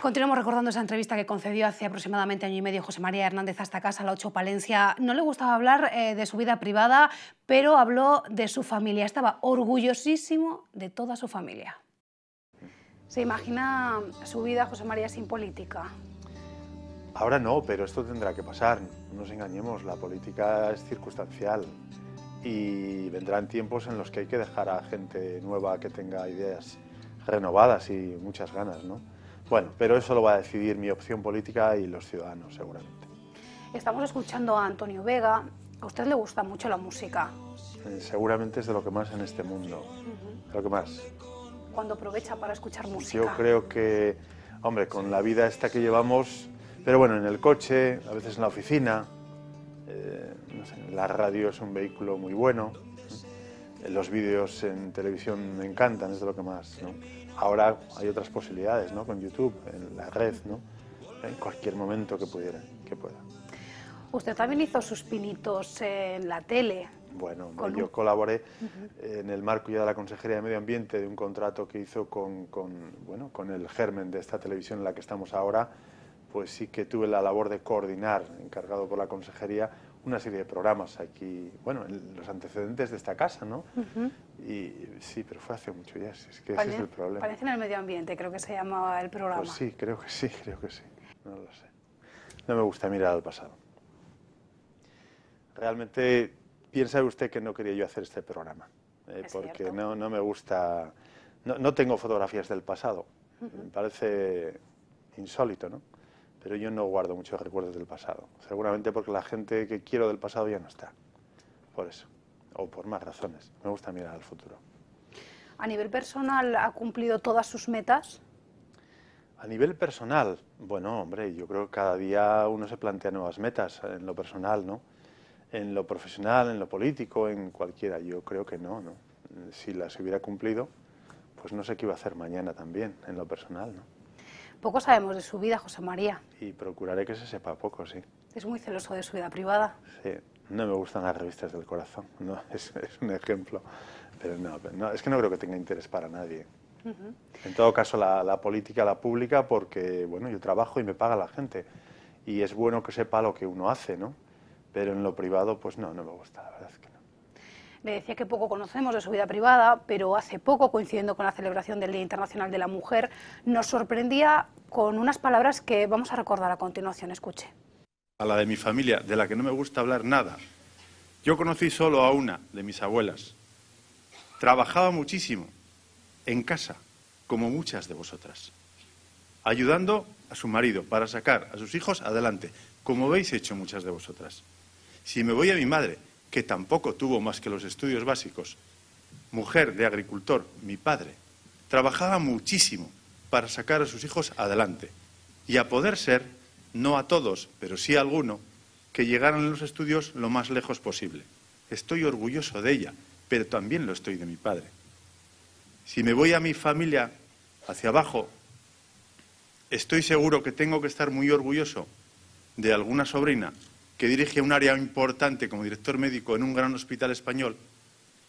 Continuamos recordando esa entrevista que concedió hace aproximadamente año y medio José María Hernández hasta casa, la 8 Palencia. No le gustaba hablar eh, de su vida privada, pero habló de su familia. Estaba orgullosísimo de toda su familia. ¿Se imagina su vida, José María, sin política? Ahora no, pero esto tendrá que pasar. No nos engañemos, la política es circunstancial y vendrán tiempos en los que hay que dejar a gente nueva que tenga ideas renovadas y muchas ganas, ¿no? Bueno, pero eso lo va a decidir mi opción política y los ciudadanos, seguramente. Estamos escuchando a Antonio Vega. A usted le gusta mucho la música. Eh, seguramente es de lo que más en este mundo. de lo que más. Cuando aprovecha para escuchar música. Yo creo que, hombre, con la vida esta que llevamos, pero bueno, en el coche, a veces en la oficina, eh, la radio es un vehículo muy bueno, los vídeos en televisión me encantan, es de lo que más. ¿no? Ahora hay otras posibilidades, ¿no? Con YouTube, en la red, ¿no? En cualquier momento que pudiera, que pueda. Usted también hizo sus pinitos en la tele. Bueno, yo colaboré en el marco ya de la Consejería de Medio Ambiente de un contrato que hizo con, con, bueno, con el germen de esta televisión en la que estamos ahora, pues sí que tuve la labor de coordinar, encargado por la consejería, una serie de programas aquí, bueno, en los antecedentes de esta casa, ¿no? Y sí, pero fue hace mucho ya, es que ese es el problema. Parece en el medio ambiente, creo que se llamaba el pues programa. Pues sí, creo que sí, creo que sí, no lo sé. No me gusta mirar al pasado. Realmente piensa usted que no quería yo hacer este programa, eh, porque no, no me gusta, no, tengo fotografías del pasado, me parece insólito, ¿no? pero yo no guardo muchos recuerdos del pasado. Seguramente porque la gente que quiero del pasado ya no está. Por eso, o por más razones. Me gusta mirar al futuro. ¿A nivel personal ha cumplido todas sus metas? A nivel personal, bueno, hombre, yo creo que cada día uno se plantea nuevas metas en lo personal, ¿no? En lo profesional, en lo político, en cualquiera. Yo creo que no, ¿no? Si las hubiera cumplido, pues no sé qué iba a hacer mañana también, en lo personal, ¿no? Poco sabemos de su vida, José María. Y procuraré que se sepa poco, sí. Es muy celoso de su vida privada. Sí, no me gustan las revistas del corazón, no, es, un ejemplo. Pero no, es que no creo que tenga interés para nadie. En todo caso, la, política la pública porque, bueno, yo trabajo y me paga la gente. Y es bueno que sepa lo que uno hace, ¿no? Pero en lo privado, pues no, no me gusta, la verdad es que ...me decía que poco conocemos de su vida privada, pero hace poco, coincidiendo con la celebración del Día Internacional de la Mujer, nos sorprendía con unas palabras que vamos a recordar a continuación. Escuche. A la de mi familia, de la que no me gusta hablar nada. Yo conocí solo a una de mis abuelas. Trabajaba muchísimo, en casa, como muchas de vosotras, ayudando a su marido para sacar a sus hijos adelante, como habéis hecho muchas de vosotras. Si me voy a mi madre, que tampoco tuvo más que los estudios básicos, mujer de agricultor, mi padre, trabajaba muchísimo para sacar a sus hijos adelante y a poder ser, no a todos, pero sí a alguno, que llegaran a los estudios lo más lejos posible. Estoy orgulloso de ella, pero también lo estoy de mi padre. Si me voy a mi familia hacia abajo, estoy seguro que tengo que estar muy orgulloso de alguna sobrina que dirige un área importante como director médico en un gran hospital español,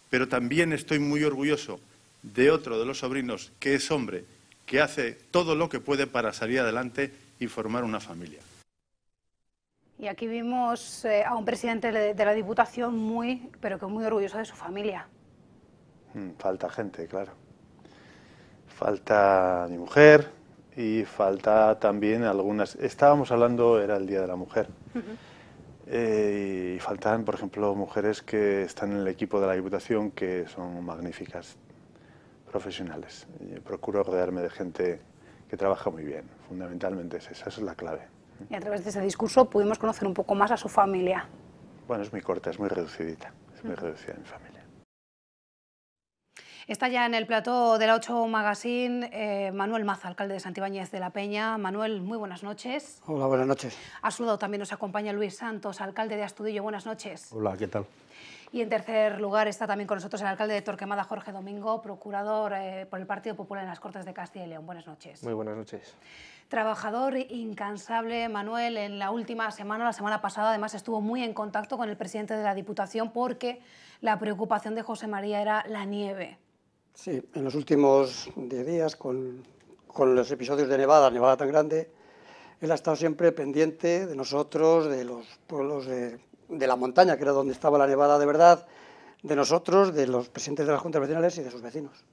pero también estoy muy orgulloso de otro de los sobrinos que es hombre, que hace todo lo que puede para salir adelante y formar una familia. Y aquí vimos eh, a un presidente de la Diputación muy, pero que muy orgulloso de su familia. Mm, falta gente, claro. Falta mi mujer y falta también algunas. Estábamos hablando, era el Día de la Mujer. Eh, y faltan, por ejemplo, mujeres que están en el equipo de la Diputación que son magníficas profesionales. Eh, procuro rodearme de gente que trabaja muy bien. Fundamentalmente es esa, es la clave. Y a través de ese discurso pudimos conocer un poco más a su familia. Bueno, es muy corta, es muy reducidita. Es muy reducida mi familia. Está ya en el plató de la ocho Magazine eh, Manuel Maza, alcalde de Santibáñez de la Peña. Manuel, muy buenas noches. Hola, buenas noches. A su también nos acompaña Luis Santos, alcalde de Astudillo. Buenas noches. Hola, ¿qué tal? Y en tercer lugar está también con nosotros el alcalde de Torquemada, Jorge Domingo, procurador eh, por el Partido Popular en las Cortes de Castilla y León. Buenas noches. Muy buenas noches. Trabajador incansable, Manuel, en la última semana, la semana pasada, además estuvo muy en contacto con el presidente de la Diputación porque la preocupación de José María era la nieve. Sí, en los últimos 10 días, con, con, los episodios de nevada, nevada tan grande, él ha estado siempre pendiente de nosotros, de los pueblos de, de la montaña, que era donde estaba la nevada de verdad, de nosotros, de los presidentes de las juntas vecinales y de sus vecinos.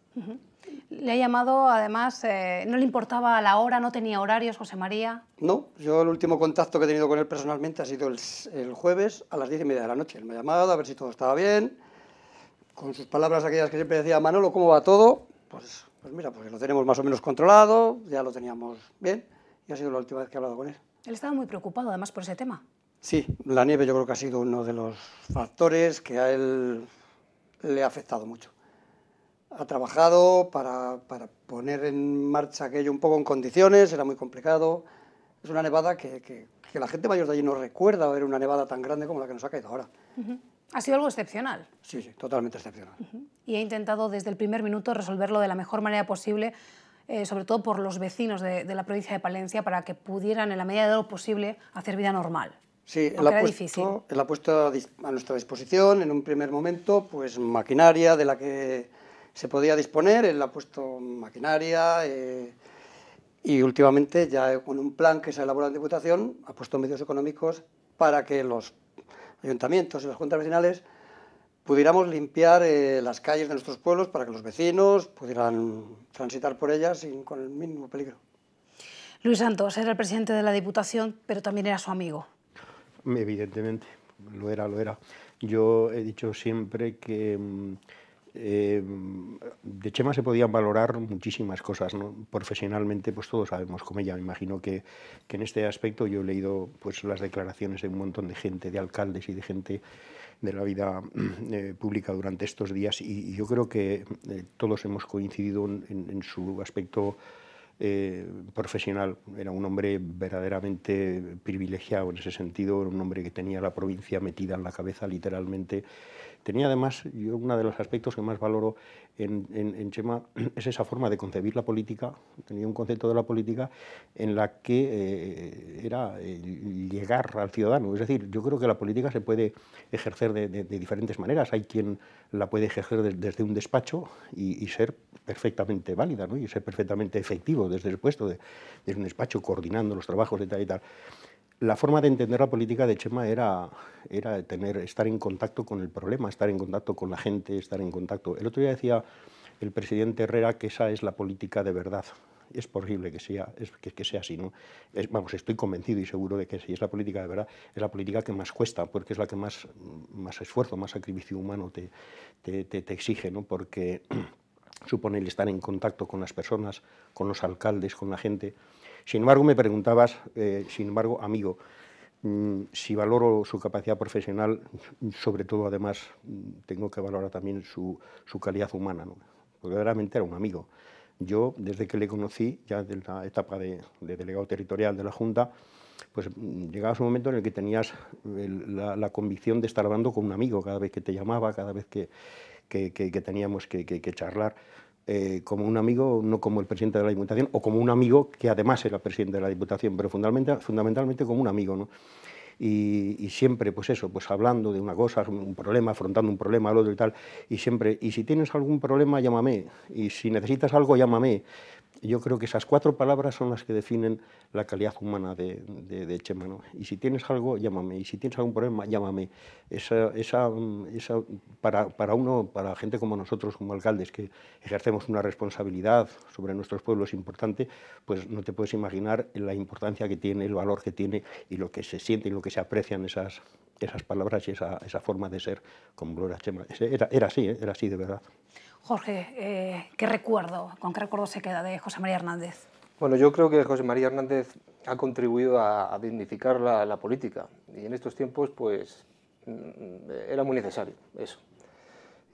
Le ha llamado, además, eh, no le importaba la hora, no tenía horarios, José María. No, yo el último contacto que he tenido con él personalmente ha sido el, el jueves a las diez y media de la noche. Él me ha llamado a ver si todo estaba bien, con sus palabras aquellas que siempre decía Manolo, ¿cómo va todo? Pues, pues mira, pues lo tenemos más o menos controlado, ya lo teníamos bien, y ha sido la última vez que he hablado con él. Él estaba muy preocupado además por ese tema. Sí, la nieve yo creo que ha sido uno de los factores que a él le ha afectado mucho. Ha trabajado para, poner en marcha aquello un poco en condiciones, era muy complicado. Es una nevada que, la gente mayor de allí no recuerda haber una nevada tan grande como la que nos ha caído ahora. Ha sido algo excepcional. Sí, sí, totalmente excepcional. Y he intentado desde el primer minuto resolverlo de la mejor manera posible, eh, sobre todo por los vecinos de, la provincia de Palencia, para que pudieran, en la medida de lo posible, hacer vida normal. Sí, él ha, puesto, él ha puesto a nuestra disposición, en un primer momento, pues maquinaria de la que se podía disponer, él ha puesto maquinaria eh, y últimamente ya con un plan que se ha elaborado en Diputación ha puesto medios económicos para que los ayuntamientos y las juntas vecinales pudiéramos limpiar eh, las calles de nuestros pueblos para que los vecinos pudieran transitar por ellas sin, con el mínimo peligro. Luis Santos era el presidente de la Diputación, pero también era su amigo. Evidentemente, lo era, lo era. Yo he dicho siempre que mm, eh, de Chema se podían valorar muchísimas cosas. Profesionalmente, pues todos sabemos cómo ella. Me imagino que, en este aspecto yo he leído pues, las declaraciones de un montón de gente, de alcaldes y de gente de la vida eh, pública durante estos días y, yo creo que eh, todos hemos coincidido en, su aspecto profesional. Era un hombre verdaderamente privilegiado en ese sentido, era un hombre que tenía la provincia metida en la cabeza literalmente Tenía además, yo uno de los aspectos que más valoro en, Chema es esa forma de concebir la política, tenía un concepto de la política en la que eh, era eh, llegar al ciudadano. Es decir, yo creo que la política se puede ejercer de, diferentes maneras. Hay quien la puede ejercer desde un despacho y, ser perfectamente válida y ser perfectamente efectivo desde el puesto, de un despacho, coordinando los trabajos de tal y tal la forma de entender la política de Chema era, estar en contacto con el problema, estar en contacto con la gente, estar en contacto. El otro día decía el presidente Herrera que esa es la política de verdad. Es posible que sea, que, sea así. ¿no? vamos, estoy convencido y seguro de que si es la política de verdad, es la política que más cuesta, porque es la que más, esfuerzo, más sacrificio humano te, exige, ¿no? porque supone el estar en contacto con las personas, con los alcaldes, con la gente. Sin embargo, me preguntabas, eh, sin embargo, amigo, mm, si valoro su capacidad profesional, sobre todo, además, mm, tengo que valorar también su, calidad humana, porque verdaderamente era un amigo. Yo, desde que le conocí, ya desde la etapa de, delegado territorial de la Junta, pues mm, a un momento en el que tenías la, convicción de estar hablando con un amigo cada vez que te llamaba, cada vez que teníamos que, charlar. Eh, como un amigo, no como el presidente de la Diputación, o como un amigo que además era presidente de la Diputación, pero fundamentalmente, fundamentalmente como un amigo. ¿no? Y, siempre, pues eso, pues hablando de una cosa, un problema, afrontando un problema, al otro y tal, y siempre, y si tienes algún problema, llámame, y si necesitas algo, llámame, yo creo que esas cuatro palabras son las que definen la calidad humana de, de, Chema. Y si tienes algo, llámame. Y si tienes algún problema, llámame. para, uno, para gente como nosotros, como alcaldes, que ejercemos una responsabilidad sobre nuestros pueblos importante, pues no te puedes imaginar la importancia que tiene, el valor que tiene y lo que se siente y lo que se aprecian esas, esas palabras y esa, esa forma de ser como Gloria era Chema. Era, así, ¿eh? era así de verdad. Jorge, eh, ¿qué recuerdo, con qué recuerdo se queda de José María Hernández? Bueno, yo creo que José María Hernández ha contribuido a, dignificar la, política y en estos tiempos pues mm, era muy necesario eso.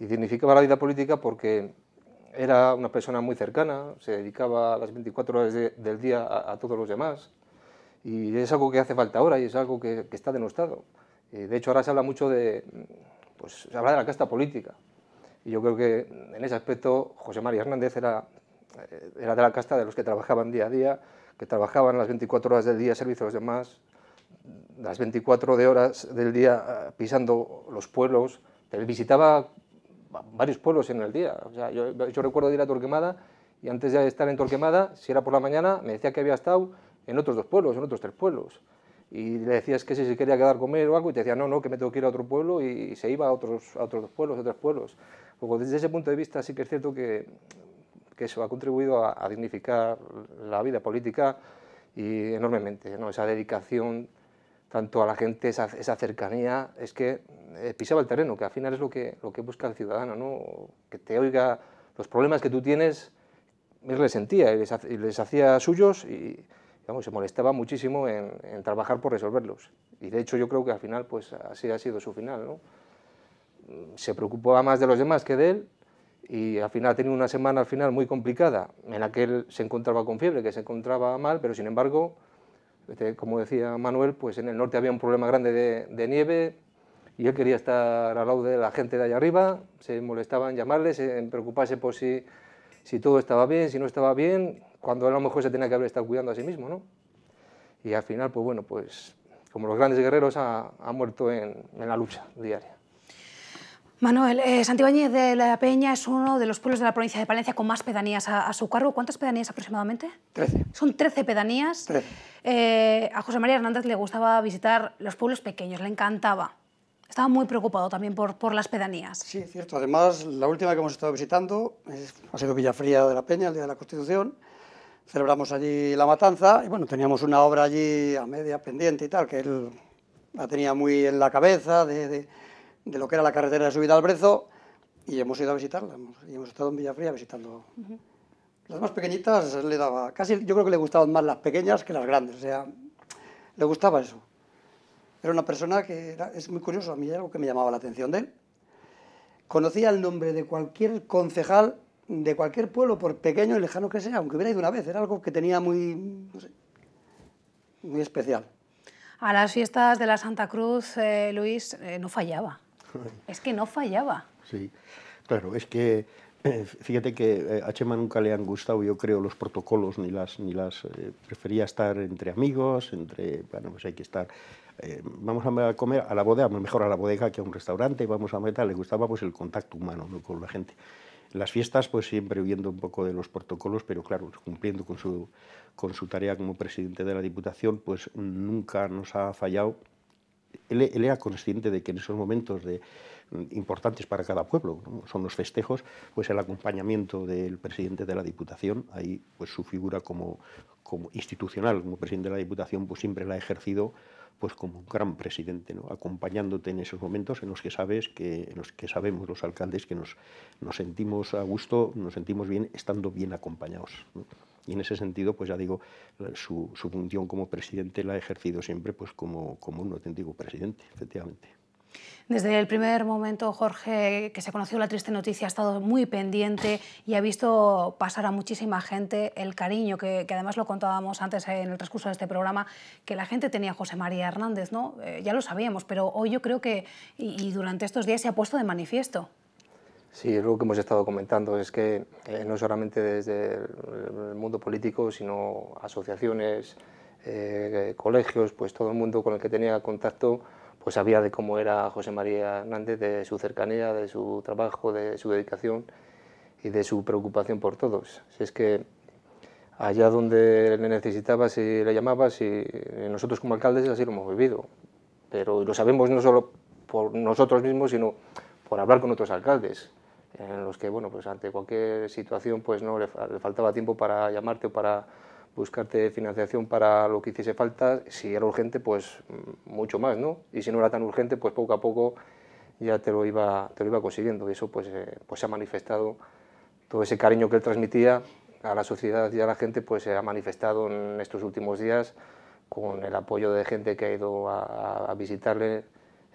Y dignificaba la vida política porque era una persona muy cercana, se dedicaba las 24 horas del día a, todos los demás y es algo que hace falta ahora y es algo que, está denostado. Eh, de hecho ahora se habla mucho de, pues de la casta política, y yo creo que en ese aspecto José María Hernández era, eh, era de la casta de los que trabajaban día a día, que trabajaban las 24 horas del día, servicio a los demás, las 24 de horas del día eh, pisando los pueblos. Visitaba varios pueblos en el día. O sea, yo, recuerdo ir a Torquemada y antes de estar en Torquemada, si era por la mañana, me decía que había estado en otros dos pueblos, en otros tres pueblos. Y le decías que si se quería quedar a comer o algo, y te decía, no, no, que me tengo que ir a otro pueblo, y se iba a otros, a otros dos pueblos, a otros pueblos desde ese punto de vista sí que es cierto que, eso ha contribuido a, dignificar la vida política y enormemente, esa dedicación tanto a la gente, esa, cercanía, es que eh, pisaba el terreno, que al final es lo que, lo que busca el ciudadano, que te oiga los problemas que tú tienes, él les sentía y les, hacía suyos y se molestaba muchísimo en, trabajar por resolverlos. Y de hecho yo creo que al final pues así ha sido su final. ¿no? se preocupaba más de los demás que de él y al final ha tenido una semana final muy complicada en la que él se encontraba con fiebre, que se encontraba mal, pero sin embargo, este, como decía Manuel, pues en el norte había un problema grande de, nieve y él quería estar al lado de la gente de allá arriba, se molestaba en llamarles, en preocuparse por si, si todo estaba bien, si no estaba bien, cuando a lo mejor se tenía que haber estado cuidando a sí mismo, ¿no? Y al final, pues bueno, pues como los grandes guerreros ha, muerto en la lucha diaria. Manuel, eh, Santibáñez de la Peña es uno de los pueblos de la provincia de Palencia con más pedanías a, su cargo. ¿Cuántas pedanías aproximadamente? Trece. Son trece pedanías. Trece. Eh, a José María Hernández le gustaba visitar los pueblos pequeños, le encantaba. Estaba muy preocupado también por, por las pedanías. Sí, cierto. Además, la última que hemos estado visitando ha sido Villafría de la Peña, el Día de la Constitución. Celebramos allí la matanza y bueno, teníamos una obra allí a media pendiente y tal, que él la tenía muy en la cabeza de lo que era la carretera de subida al Brezo y hemos ido a visitarla. y hemos estado en Villafría visitando. Las más pequeñitas le daba, casi yo creo que le gustaban más las pequeñas que las grandes, o sea, le gustaba eso. Era una persona que es muy curioso, a mí era algo que me llamaba la atención de él. Conocía el nombre de cualquier concejal de cualquier pueblo, por pequeño y lejano que sea, aunque hubiera ido una vez, era algo que tenía muy, muy especial. A las fiestas de la Santa Cruz, eh, Luis, eh, no fallaba. Es que no fallaba. Sí, claro, es que eh, fíjate que eh, a Chema nunca le han gustado, yo creo, los protocolos ni las ni las eh, prefería estar entre amigos, entre bueno pues hay que estar. vamos a comer a la bodega, mejor a la bodega que a un restaurante, vamos a meter, le gustaba pues el contacto humano con la gente. Las fiestas pues siempre viendo un poco de los protocolos, pero claro, cumpliendo con su, con su tarea como presidente de la Diputación, pues nunca nos ha fallado él, era consciente de que en esos momentos mm, importantes para cada pueblo, son los festejos, pues el acompañamiento del presidente de la Diputación, ahí pues su figura como, institucional, como presidente de la Diputación, pues siempre la ha ejercido pues como un gran presidente, acompañándote en esos momentos en los que sabes que, los que sabemos los alcaldes que nos, sentimos a gusto, nos sentimos bien estando bien acompañados. Y en ese sentido, pues ya digo, su, función como presidente la ha ejercido siempre pues como, como un auténtico presidente, efectivamente. Desde el primer momento, Jorge, que se conoció la triste noticia, ha estado muy pendiente y ha visto pasar a muchísima gente el cariño, que, además lo contábamos antes en el transcurso de este programa, que la gente tenía a José María Hernández, ¿no? Eh, ya lo sabíamos, pero hoy yo creo que, y durante estos días se ha puesto de manifiesto. Sí, lo que hemos estado comentando, es que eh, no solamente desde el mundo político, sino asociaciones, eh, colegios, pues todo el mundo con el que tenía contacto, pues sabía de cómo era José María Hernández, de su cercanía, de su trabajo, de su dedicación y de su preocupación por todos. Si es que allá donde le necesitabas y le llamabas, y eh, nosotros como alcaldes así lo hemos vivido, pero lo sabemos no solo por nosotros mismos, sino por hablar con otros alcaldes en los que, bueno, pues ante cualquier situación, pues no le, faltaba tiempo para llamarte o para buscarte financiación para lo que hiciese falta, si era urgente, pues mm, mucho más, ¿no? Y si no era tan urgente, pues poco a poco ya te lo iba, te lo iba consiguiendo. Y eso pues, eh, pues se ha manifestado, todo ese cariño que él transmitía a la sociedad y a la gente, pues se ha manifestado en estos últimos días con el apoyo de gente que ha ido a, a visitarle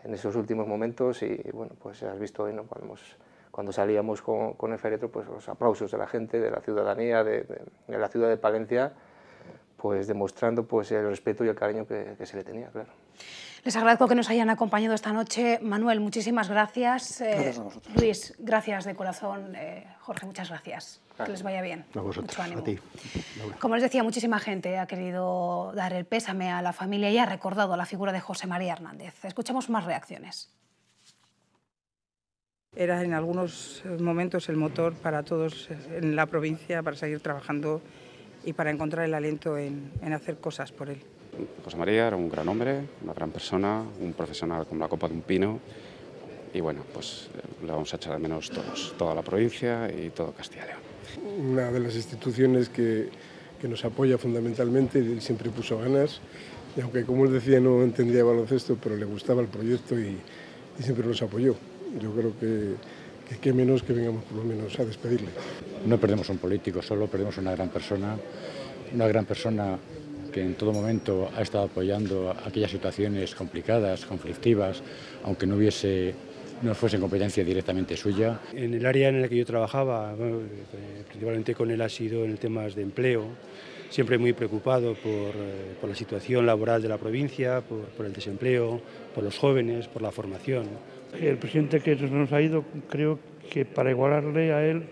en esos últimos momentos y bueno, pues has visto hoy, ¿no? Podemos, cuando salíamos con, con el féretro, pues los aplausos de la gente, de la ciudadanía, de, la ciudad de Palencia, pues demostrando pues, el respeto y el cariño que, se le tenía, claro. Les agradezco que nos hayan acompañado esta noche. Manuel, muchísimas gracias. Eh, gracias Luis, gracias de corazón. Eh, Jorge, muchas gracias. Que les vaya bien. A vosotros, A ti. Como les decía, muchísima gente ha querido dar el pésame a la familia y ha recordado la figura de José María Hernández. Escuchamos más reacciones. Era en algunos eh, momentos el motor para todos eh, en la provincia para seguir trabajando y para encontrar el aliento en, en hacer cosas por él. José María era un gran hombre, una gran persona, un profesional como la copa de un pino y bueno, pues eh, le vamos a echar de menos todos, toda la provincia y todo Castilla y León. Una de las instituciones que, que nos apoya fundamentalmente, y siempre puso ganas, y aunque como él decía no entendía baloncesto, pero le gustaba el proyecto y, y siempre nos apoyó yo creo que, que, que menos que vengamos por lo menos a despedirle. No perdemos un político, solo perdemos una gran persona, una gran persona que en todo momento ha estado apoyando aquellas situaciones complicadas, conflictivas, aunque no hubiese no fuese competencia directamente suya. En el área en la que yo trabajaba, principalmente con él ha sido en temas de empleo, siempre muy preocupado por, eh, la situación laboral de la provincia, por el desempleo, por los jóvenes, por la formación. El presidente que nos ha ido, creo que para igualarle a él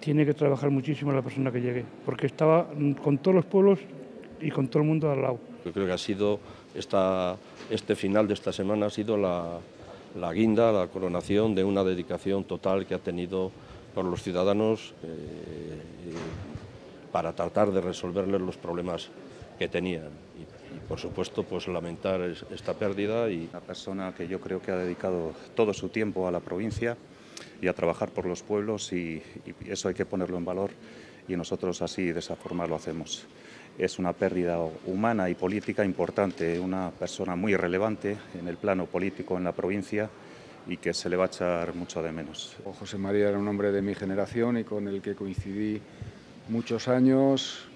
tiene que trabajar muchísimo la persona que llegue, porque estaba con todos los pueblos y con todo el mundo al lado. Yo creo que ha sido este final de esta semana ha sido la, guinda, la coronación de una dedicación total que ha tenido por los ciudadanos eh, para tratar de resolverles los problemas que tenían por supuesto, pues lamentar esta pérdida. Y... Una persona que yo creo que ha dedicado todo su tiempo a la provincia y a trabajar por los pueblos y, y eso hay que ponerlo en valor y nosotros así de esa forma lo hacemos. Es una pérdida humana y política importante, una persona muy relevante en el plano político en la provincia y que se le va a echar mucho de menos. José María era un hombre de mi generación y con el que coincidí muchos años,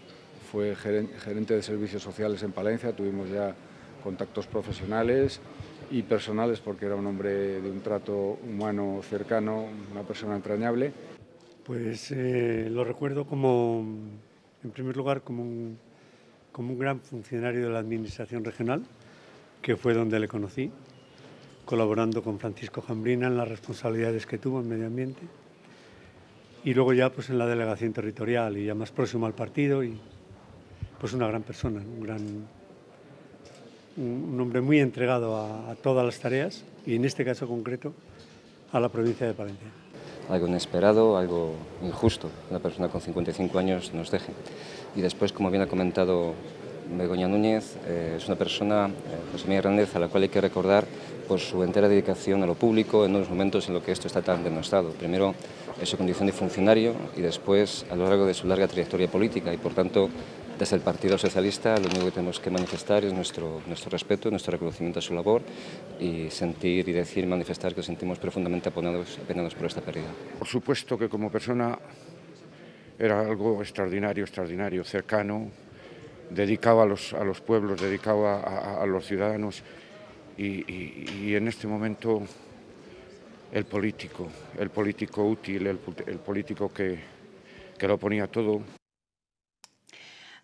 fue gerente de servicios sociales en Palencia, tuvimos ya contactos profesionales y personales porque era un hombre de un trato humano cercano, una persona entrañable. Pues eh, lo recuerdo como, en primer lugar, como un, como un gran funcionario de la Administración Regional, que fue donde le conocí, colaborando con Francisco Jambrina en las responsabilidades que tuvo en medio ambiente y luego ya pues en la delegación territorial y ya más próximo al partido y pues una gran persona, un, gran, un hombre muy entregado a, todas las tareas y en este caso concreto a la provincia de Palencia. Algo inesperado, algo injusto, una persona con 55 años nos deje. Y después, como bien ha comentado Begoña Núñez eh, es una persona, eh, José Miguel Hernández, a la cual hay que recordar por su entera dedicación a lo público en unos momentos en los que esto está tan demostrado... Primero, en su condición de funcionario y después a lo largo de su larga trayectoria política y, por tanto, desde el Partido Socialista lo único que tenemos que manifestar es nuestro, nuestro respeto, nuestro reconocimiento a su labor y sentir y decir, manifestar que sentimos profundamente apenados, por esta pérdida. Por supuesto que como persona era algo extraordinario, extraordinario, cercano, dedicado a los, a los pueblos, dedicado a, los ciudadanos y, en este momento el político, el político útil, el, político que, que lo ponía todo.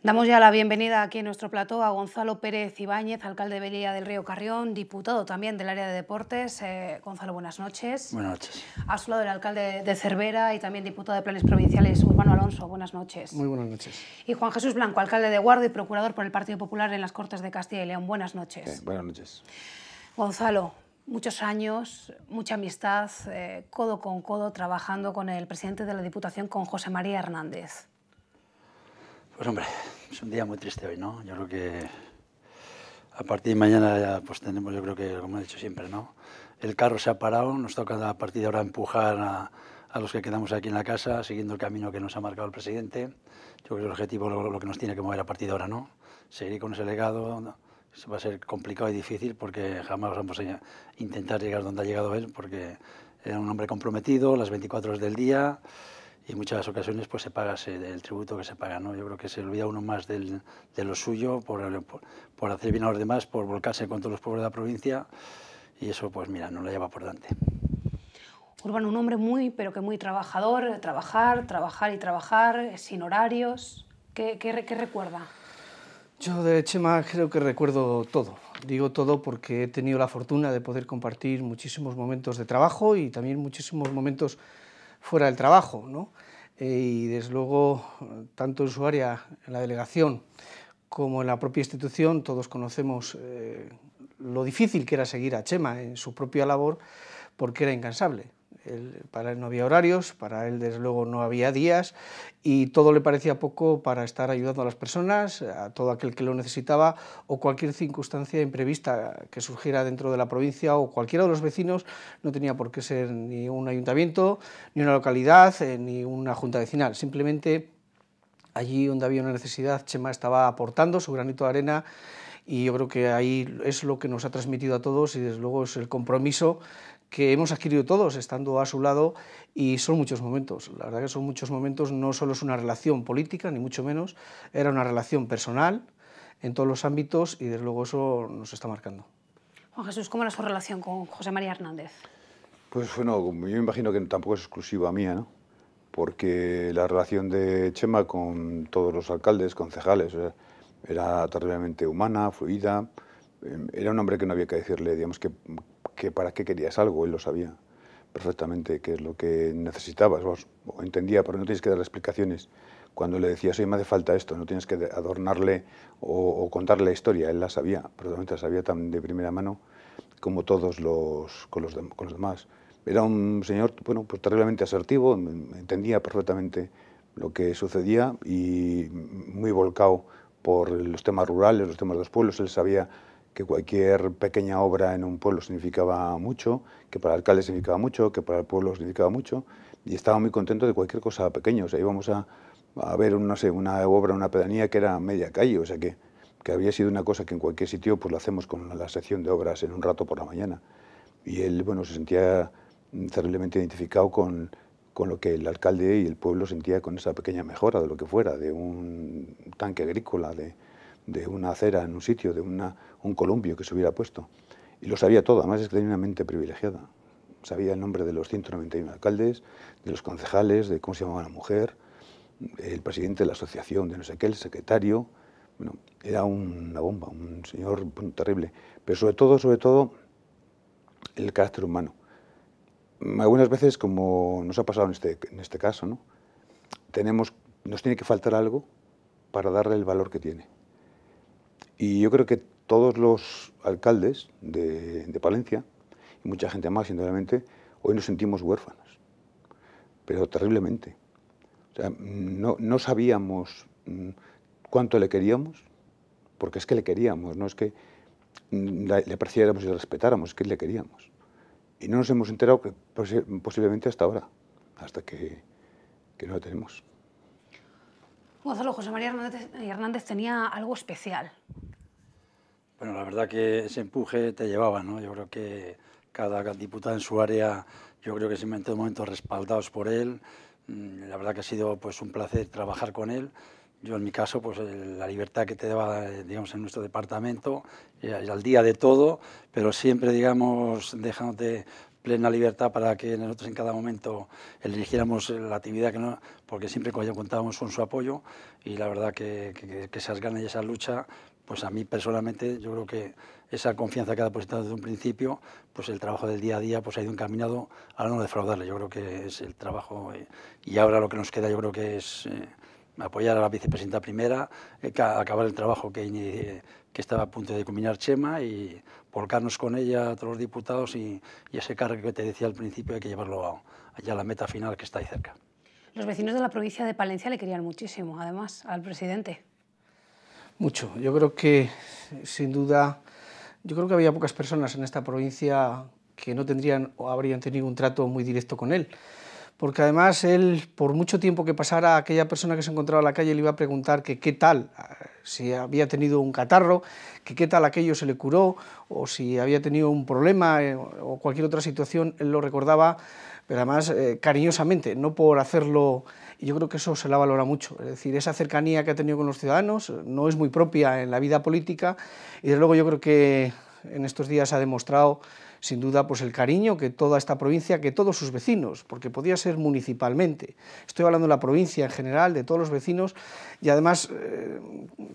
Damos ya la bienvenida aquí en nuestro plató a Gonzalo Pérez Ibáñez, alcalde de Belilla del Río Carrión, diputado también del área de deportes. Eh, Gonzalo, buenas noches. Buenas noches. A su el alcalde de Cervera y también diputado de Planes Provinciales, Urbano Alonso. Buenas noches. Muy buenas noches. Y Juan Jesús Blanco, alcalde de Guardo y procurador por el Partido Popular en las Cortes de Castilla y León. Buenas noches. Eh, buenas noches. Gonzalo, muchos años, mucha amistad, eh, codo con codo, trabajando con el presidente de la Diputación, con José María Hernández. Pues hombre, es un día muy triste hoy, ¿no? Yo creo que a partir de mañana ya pues tenemos, yo creo que, como he dicho siempre, ¿no? El carro se ha parado, nos toca a partir de ahora empujar a, los que quedamos aquí en la casa, siguiendo el camino que nos ha marcado el presidente. Yo creo que el objetivo, lo, lo que nos tiene que mover a partir de ahora, ¿no? Seguir con ese legado, va a ser complicado y difícil porque jamás vamos a intentar llegar donde ha llegado él, porque era un hombre comprometido, las 24 horas del día, y en muchas ocasiones pues se paga el tributo que se paga. ¿no? Yo creo que se olvida uno más del, de lo suyo por, por, hacer bien a los demás, por volcarse contra los pueblos de la provincia y eso pues mira, no lo lleva por delante. Urbano, un hombre muy, pero que muy trabajador, trabajar, trabajar y trabajar, sin horarios. ¿Qué, qué, qué recuerda? Yo de Chema creo que recuerdo todo. Digo todo porque he tenido la fortuna de poder compartir muchísimos momentos de trabajo y también muchísimos momentos fuera del trabajo, ¿no? Eh, y desde luego, tanto en su área, en la delegación, como en la propia institución, todos conocemos eh, lo difícil que era seguir a Chema en su propia labor, porque era incansable para él no había horarios, para él desde luego no había días y todo le parecía poco para estar ayudando a las personas, a todo aquel que lo necesitaba o cualquier circunstancia imprevista que surgiera dentro de la provincia o cualquiera de los vecinos no tenía por qué ser ni un ayuntamiento, ni una localidad, eh, ni una junta vecinal, simplemente allí donde había una necesidad Chema estaba aportando su granito de arena y yo creo que ahí es lo que nos ha transmitido a todos y desde luego es el compromiso que hemos adquirido todos estando a su lado y son muchos momentos. La verdad que son muchos momentos, no solo es una relación política, ni mucho menos, era una relación personal en todos los ámbitos y desde luego eso nos está marcando. Juan Jesús, ¿cómo era su relación con José María Hernández? Pues bueno, yo me imagino que tampoco es exclusiva mía, ¿no? porque la relación de Chema con todos los alcaldes, concejales, era terriblemente humana, fluida, em, era un hombre que no había que decirle, digamos, que, que para qué querías algo, él lo sabía perfectamente qué es lo que necesitabas, vos, o entendía, pero no tienes que dar explicaciones. Cuando le decías, oye, me hace falta esto, no tienes que adornarle o, contarle la historia, él la sabía, perfectamente la sabía tan de primera mano como todos los, con los, demás. Era un señor, bueno, pues terriblemente asertivo, entendía perfectamente lo que sucedía y muy volcado por los temas rurales, los temas de los pueblos, él sabía que cualquier pequeña obra en un pueblo significaba mucho, que para el alcalde significaba mucho, que para el pueblo significaba mucho, y estaba muy contento de cualquier cosa pequeña. O sea, íbamos a, ver una obra, una pedanía que era media calle, o sea, que, que había sido una cosa que en cualquier sitio pues lo hacemos con la sección de obras en un rato por la mañana. Y él, bueno, se sentía terriblemente identificado con, con lo que el alcalde y el pueblo sentía con esa pequeña mejora de lo que fuera, de un tanque agrícola, de, de una acera en un sitio, de un columpio que se hubiera puesto. Y lo sabía todo, además es que tenía una mente privilegiada. Sabía el nombre de los 191 alcaldes, de los concejales, de cómo se llamaba la mujer, el presidente de la asociación, de no sé qué, el secretario. era una bomba, un señor terrible. Pero sobre todo, sobre todo, el carácter humano. Algunas veces, como nos ha pasado en este, en este caso, ¿no? Tenemos, nos tiene que faltar algo para darle el valor que tiene. Y yo creo que todos los alcaldes de, Palencia, y mucha gente más, indudablemente, hoy nos sentimos huérfanos, pero terriblemente. no, sabíamos mm, cuánto le queríamos, porque es que le queríamos, no es que mm, le apreciáramos y le respetáramos, es que le queríamos. Y no nos hemos enterado posiblemente hasta ahora, hasta que, que no lo tenemos. Gonzalo José María Hernández, tenía algo especial. Bueno, la verdad que ese empuje te llevaba, ¿no? Yo creo que cada diputado en su área, yo creo que en todo momento respaldados por él. Mm, la verdad que ha sido pues, un placer trabajar con él. Yo en mi caso, pues la libertad que te daba, eh, digamos, en nuestro departamento, y eh, al día de todo, pero siempre, digamos, dejándote plena libertad para que nosotros en cada momento eligiéramos la actividad que no, porque siempre contábamos con su apoyo y la verdad que, que, esas ganas y esa lucha, pues a mí personalmente yo creo que esa confianza que ha depositado desde un principio, pues el trabajo del día a día pues ha ido encaminado a no defraudarle. Yo creo que es el trabajo y ahora lo que nos queda yo creo que es eh, apoyar a la vicepresidenta primera, eh, acabar el trabajo que, que estaba a punto de culminar Chema y volcarnos con ella a todos los diputados y, ese cargo que te decía al principio hay que llevarlo allá a la meta final que está ahí cerca. Los vecinos de la provincia de Palencia le querían muchísimo, además, al presidente. Mucho. Yo creo que, sin duda, yo creo que había pocas personas en esta provincia que no tendrían o habrían tenido un trato muy directo con él porque además él, por mucho tiempo que pasara, aquella persona que se encontraba en la calle le iba a preguntar que qué tal, eh, si había tenido un catarro, que qué tal aquello se le curó, o si había tenido un problema eh, o cualquier otra situación, él lo recordaba, pero además eh, cariñosamente, no por hacerlo, y yo creo que eso se la valora mucho, es decir, esa cercanía que ha tenido con los ciudadanos no es muy propia en la vida política, y desde luego yo creo que en estos días ha demostrado sin duda pues el cariño que toda esta provincia, que todos sus vecinos, porque podía ser municipalmente. Estoy hablando de la provincia en general, de todos los vecinos, y además eh,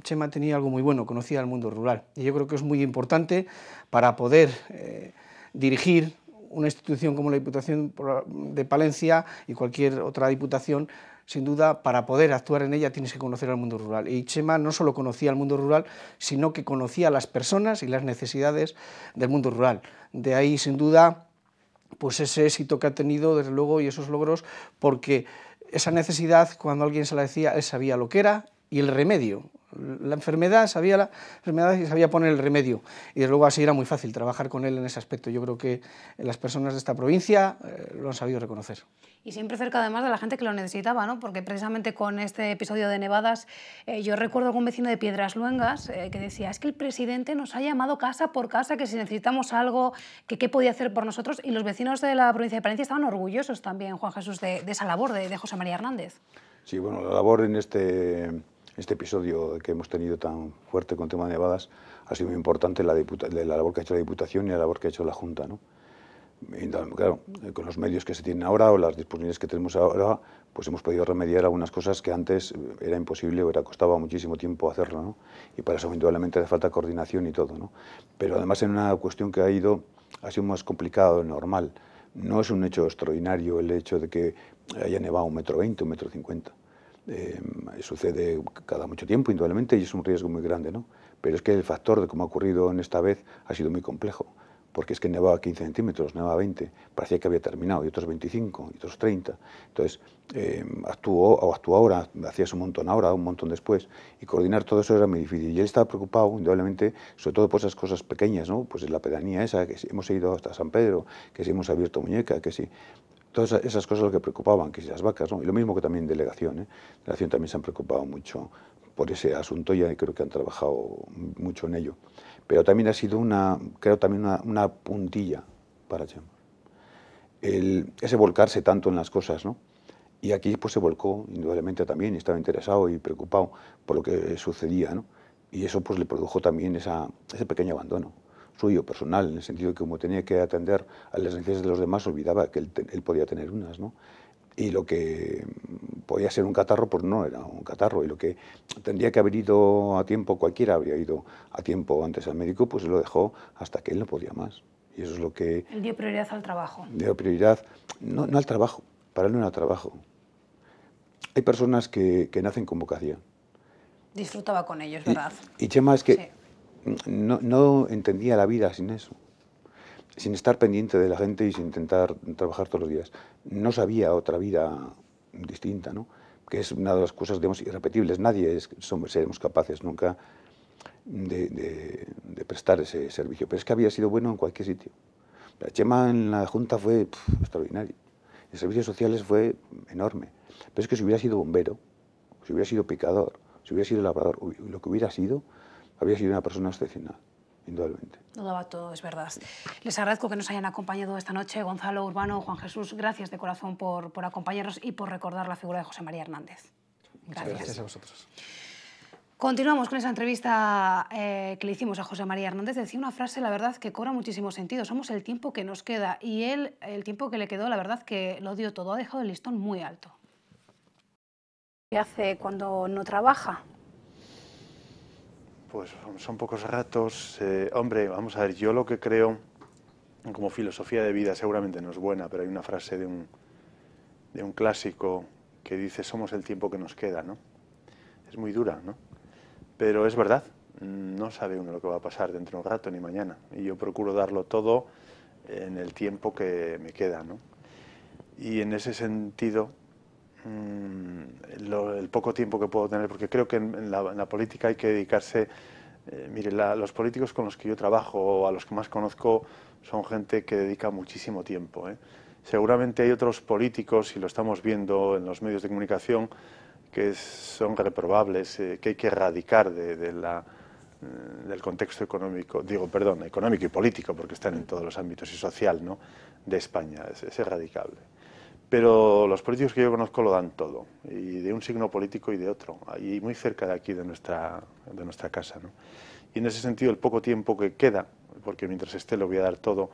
Chema tenía algo muy bueno, conocía el mundo rural, y yo creo que es muy importante para poder eh, dirigir una institución como la Diputación de Palencia y cualquier otra diputación sin duda, para poder actuar en ella tienes que conocer al mundo rural. Y Chema no solo conocía el mundo rural, sino que conocía las personas y las necesidades del mundo rural. De ahí, sin duda, pues ese éxito que ha tenido, desde luego, y esos logros, porque esa necesidad, cuando alguien se la decía, él sabía lo que era y el remedio la enfermedad, sabía la enfermedad y sabía poner el remedio. Y desde luego así era muy fácil trabajar con él en ese aspecto. Yo creo que las personas de esta provincia eh, lo han sabido reconocer. Y siempre cerca además de la gente que lo necesitaba, ¿no? porque precisamente con este episodio de nevadas eh, yo recuerdo a un vecino de Piedras Luengas eh, que decía, es que el presidente nos ha llamado casa por casa, que si necesitamos algo, que qué podía hacer por nosotros. Y los vecinos de la provincia de Palencia estaban orgullosos también, Juan Jesús, de, esa labor de José María Hernández. Sí, bueno, la labor en este este episodio que hemos tenido tan fuerte con tema de nevadas ha sido muy importante la, la labor que ha hecho la Diputación y la labor que ha hecho la Junta. ¿no? claro, eh, con los medios que se tienen ahora o las disponibilidades que tenemos ahora, pues hemos podido remediar algunas cosas que antes eh, era imposible o era, costaba muchísimo tiempo hacerlo. ¿no? Y para eso, indudablemente, hace falta coordinación y todo. ¿no? Pero además, en una cuestión que ha ido, ha sido más complicado normal. No es un hecho extraordinario el hecho de que haya nevado un metro veinte, un metro cincuenta eh, sucede cada mucho tiempo, indudablemente, y es un riesgo muy grande, ¿no? Pero es que el factor de cómo ha ocurrido en esta vez ha sido muy complejo, porque es que nevaba 15 centímetros, nevaba 20, parecía que había terminado, y otros 25, y otros 30. Entonces, eh, actuó o actuó ahora, hacía un montón ahora, un montón después, y coordinar todo eso era muy difícil. Y él estaba preocupado, indudablemente, sobre todo por esas cosas pequeñas, ¿no? Pues la pedanía esa, que si hemos ido hasta San Pedro, que si hemos abierto muñeca, que si Todas esas cosas lo que preocupaban, que si las vacas, ¿no? y lo mismo que también delegación, ¿eh? delegación también se han preocupado mucho por ese asunto y creo que han trabajado mucho en ello. Pero también ha sido una, creo también una, puntilla para Chema. El, ese volcarse tanto en las cosas, ¿no? Y aquí pues se volcó indudablemente también, estaba interesado y preocupado por lo que sucedía, ¿no? Y eso pues le produjo también esa, ese pequeño abandono suyo, personal, en el sentido de que como tenía que atender a las necesidades de los demás, olvidaba que él, podía tener unas, ¿no? y lo que podía ser un catarro, pues no era un catarro. Y lo que tendría que haber ido a tiempo, cualquiera habría ido a tiempo antes al médico, pues lo dejó hasta que él no podía más. Y eso es lo que... Él dio prioridad al trabajo. Dio prioridad, no, no al trabajo, para él no era trabajo. Hay personas que, nacen con vocación. Disfrutaba con ellos, ¿verdad? Y, Chema, es que no, entendía la vida sin eso, sin estar pendiente de la gente y sin intentar trabajar todos los días. No sabía otra vida distinta, ¿no? que es una de las cosas, digamos, irrepetibles. Nadie es, somos, seremos capaces nunca de, prestar ese servicio. Pero es que había sido bueno en cualquier sitio. La Chema en la Junta fue extraordinaria. extraordinario. En servicios sociales fue enorme. Pero es que si hubiera sido bombero, si hubiera sido picador, si hubiera sido labrador, lo que hubiera sido, había sido una persona excepcional. Indudablemente. No daba todo, es verdad. Les agradezco que nos hayan acompañado esta noche. Gonzalo, Urbano, Juan Jesús, gracias de corazón por, por acompañarnos y por recordar la figura de José María Hernández. Muchas gracias, a vosotros. Continuamos con esa entrevista eh, que le hicimos a José María Hernández. Decía una frase, la verdad, que cobra muchísimo sentido. Somos el tiempo que nos queda. Y él, el tiempo que le quedó, la verdad, que lo dio todo. Ha dejado el listón muy alto. ¿Qué hace cuando no trabaja? Pues son pocos ratos. Eh, hombre, vamos a ver, yo lo que creo como filosofía de vida seguramente no es buena, pero hay una frase de un, de un clásico que dice, somos el tiempo que nos queda, ¿no? Es muy dura, ¿no? Pero es verdad, no sabe uno lo que va a pasar dentro de un rato ni mañana. Y yo procuro darlo todo en el tiempo que me queda, ¿no? Y en ese sentido, Mm, el poco tiempo que puedo tener, porque creo que en, la, política hay que dedicarse. Eh, mire, los políticos con los que yo trabajo o a los que más conozco son gente que dedica muchísimo tiempo. ¿eh? Seguramente hay otros políticos, y lo estamos viendo en los medios de comunicación, que son reprobables, eh, que hay que erradicar de, la, mm, del contexto económico, digo, perdón, económico y político, porque están en todos los ámbitos, y social, ¿no?, de España, es erradicable. Pero los políticos que yo conozco lo dan todo, y de un signo político y de otro, y muy cerca de aquí, de nuestra, de nuestra casa. ¿no? Y en ese sentido, el poco tiempo que queda, porque mientras esté lo voy a dar todo,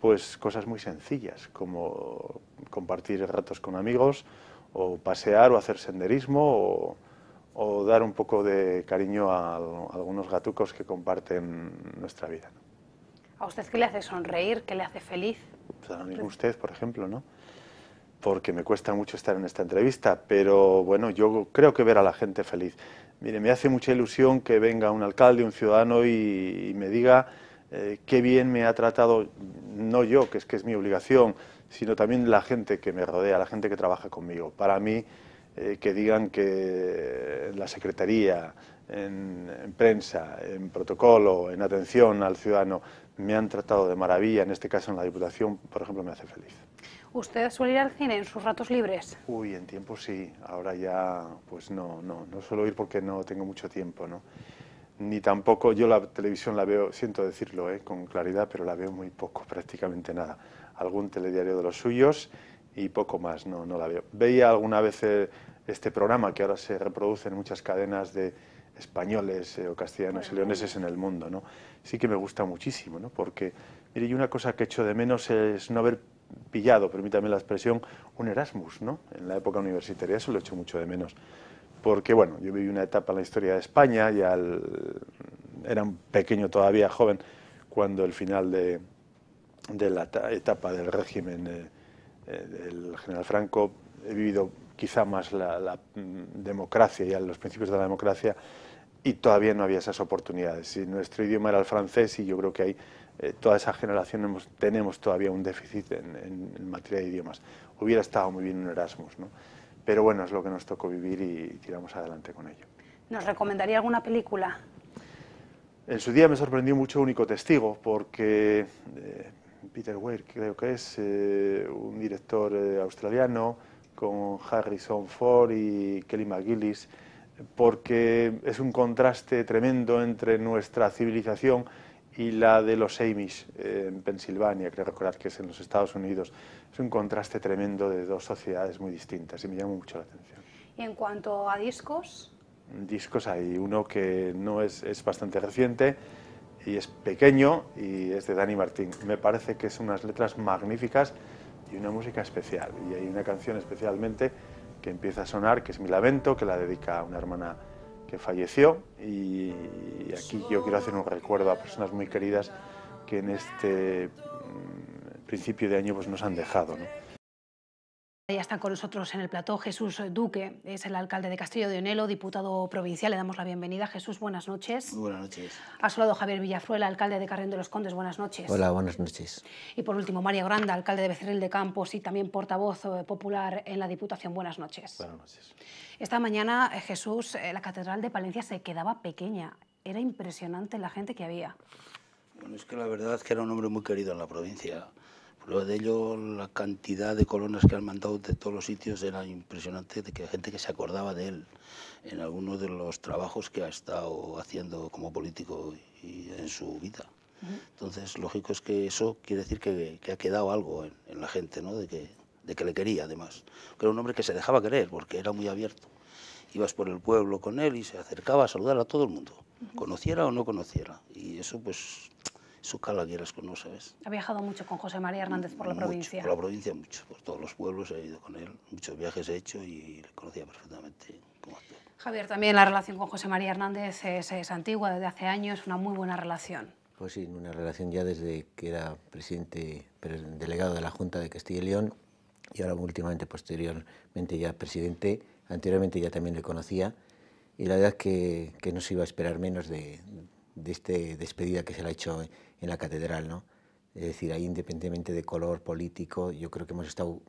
pues cosas muy sencillas, como compartir ratos con amigos, o pasear, o hacer senderismo, o, dar un poco de cariño a, algunos gatucos que comparten nuestra vida. ¿A usted qué le hace sonreír? ¿Qué le hace feliz? Pues, pues usted, por ejemplo, ¿no? porque me cuesta mucho estar en esta entrevista, pero bueno, yo creo que ver a la gente feliz. Mire, me hace mucha ilusión que venga un alcalde, un ciudadano y, me diga eh, qué bien me ha tratado, no yo, que es que es mi obligación, sino también la gente que me rodea, la gente que trabaja conmigo. Para mí, eh, que digan que la Secretaría, en, prensa, en protocolo, en atención al ciudadano, me han tratado de maravilla, en este caso en la Diputación, por ejemplo, me hace feliz. ¿Usted suele ir al cine en sus ratos libres? Uy, en tiempo sí. Ahora ya, pues no, no, no suelo ir porque no tengo mucho tiempo, ¿no? Ni tampoco, yo la televisión la veo, siento decirlo ¿eh? con claridad, pero la veo muy poco, prácticamente nada. Algún telediario de los suyos y poco más, no, no la veo. Veía alguna vez eh, este programa que ahora se reproduce en muchas cadenas de españoles eh, o castellanos y leoneses en el mundo, ¿no? Sí que me gusta muchísimo, ¿no? Porque, mire, y una cosa que echo de menos es no haber pillado, permítame la expresión, un Erasmus, ¿no? En la época universitaria, eso lo echo mucho de menos. Porque, bueno, yo viví una etapa en la historia de España, y era un pequeño todavía, joven, cuando el final de, la etapa del régimen eh, eh, del general Franco, he vivido quizá más la, mm, democracia y los principios de la democracia, y todavía no había esas oportunidades. Y nuestro idioma era el francés y yo creo que hay eh, toda esa generación tenemos todavía un déficit en, materia de idiomas. Hubiera estado muy bien un Erasmus, ¿no? Pero bueno, es lo que nos tocó vivir y, tiramos adelante con ello. ¿Nos recomendaría alguna película? En su día me sorprendió mucho Único Testigo, porque eh, Peter Weir, creo que es, eh, un director australiano, con Harrison Ford y Kelly McGillis, porque es un contraste tremendo entre nuestra civilización y la de los Amish eh, en Pensilvania, creo recordar que es en los Estados Unidos. Es un contraste tremendo de dos sociedades muy distintas y me llama mucho la atención. ¿Y en cuanto a discos? Discos hay uno que no es, es bastante reciente y es pequeño y es de Dani Martín. Me parece que son unas letras magníficas y una música especial. Y hay una canción especialmente que empieza a sonar, que es Mi Lamento, que la dedica a una hermana que falleció y aquí yo quiero hacer un recuerdo a personas muy queridas que en este mm, principio de año pues, nos han dejado. ¿no? Ya están con nosotros en el plató Jesús Duque, es el alcalde de Castillo de Onelo, diputado provincial. Le damos la bienvenida. Jesús, buenas noches. buenas noches. Ha lado Javier Villafruela, alcalde de Carrión de los Condes. Buenas noches. Hola, buenas noches. Y por último, María Granda, alcalde de Becerril de Campos y también portavoz eh, popular en la Diputación. Buenas noches. Buenas noches. Esta mañana, eh, Jesús, eh, la Catedral de Palencia se quedaba pequeña. Era impresionante la gente que había. Bueno, es que la verdad es que era un hombre muy querido en la provincia. Prueba de ello la cantidad de colonas que han mandado de todos los sitios era impresionante, de que gente que se acordaba de él en algunos de los trabajos que ha estado haciendo como político y en su vida. Entonces, lógico es que eso quiere decir que, ha quedado algo en, en, la gente, ¿no? de, que, de que le quería además. Que era un hombre que se dejaba querer porque era muy abierto. Ibas por el pueblo con él y se acercaba a saludar a todo el mundo, conociera o no conociera. Y eso pues su cala, quieras que Ha viajado mucho con José María Hernández por la provincia. Por la provincia mucho, por todos los pueblos he ido con él, muchos viajes he hecho y le conocía perfectamente Javier, también la relación con José María Hernández es, antigua, desde hace años, una muy buena relación. Pues sí, una relación ya desde que era presidente, delegado de la Junta de Castilla y León y ahora últimamente, posteriormente ya presidente, anteriormente ya también le conocía y la verdad es que, que no se iba a esperar menos de, de este despedida que se le ha hecho en la catedral. ¿no? Es decir, ahí independientemente de color político, yo creo que hemos estado,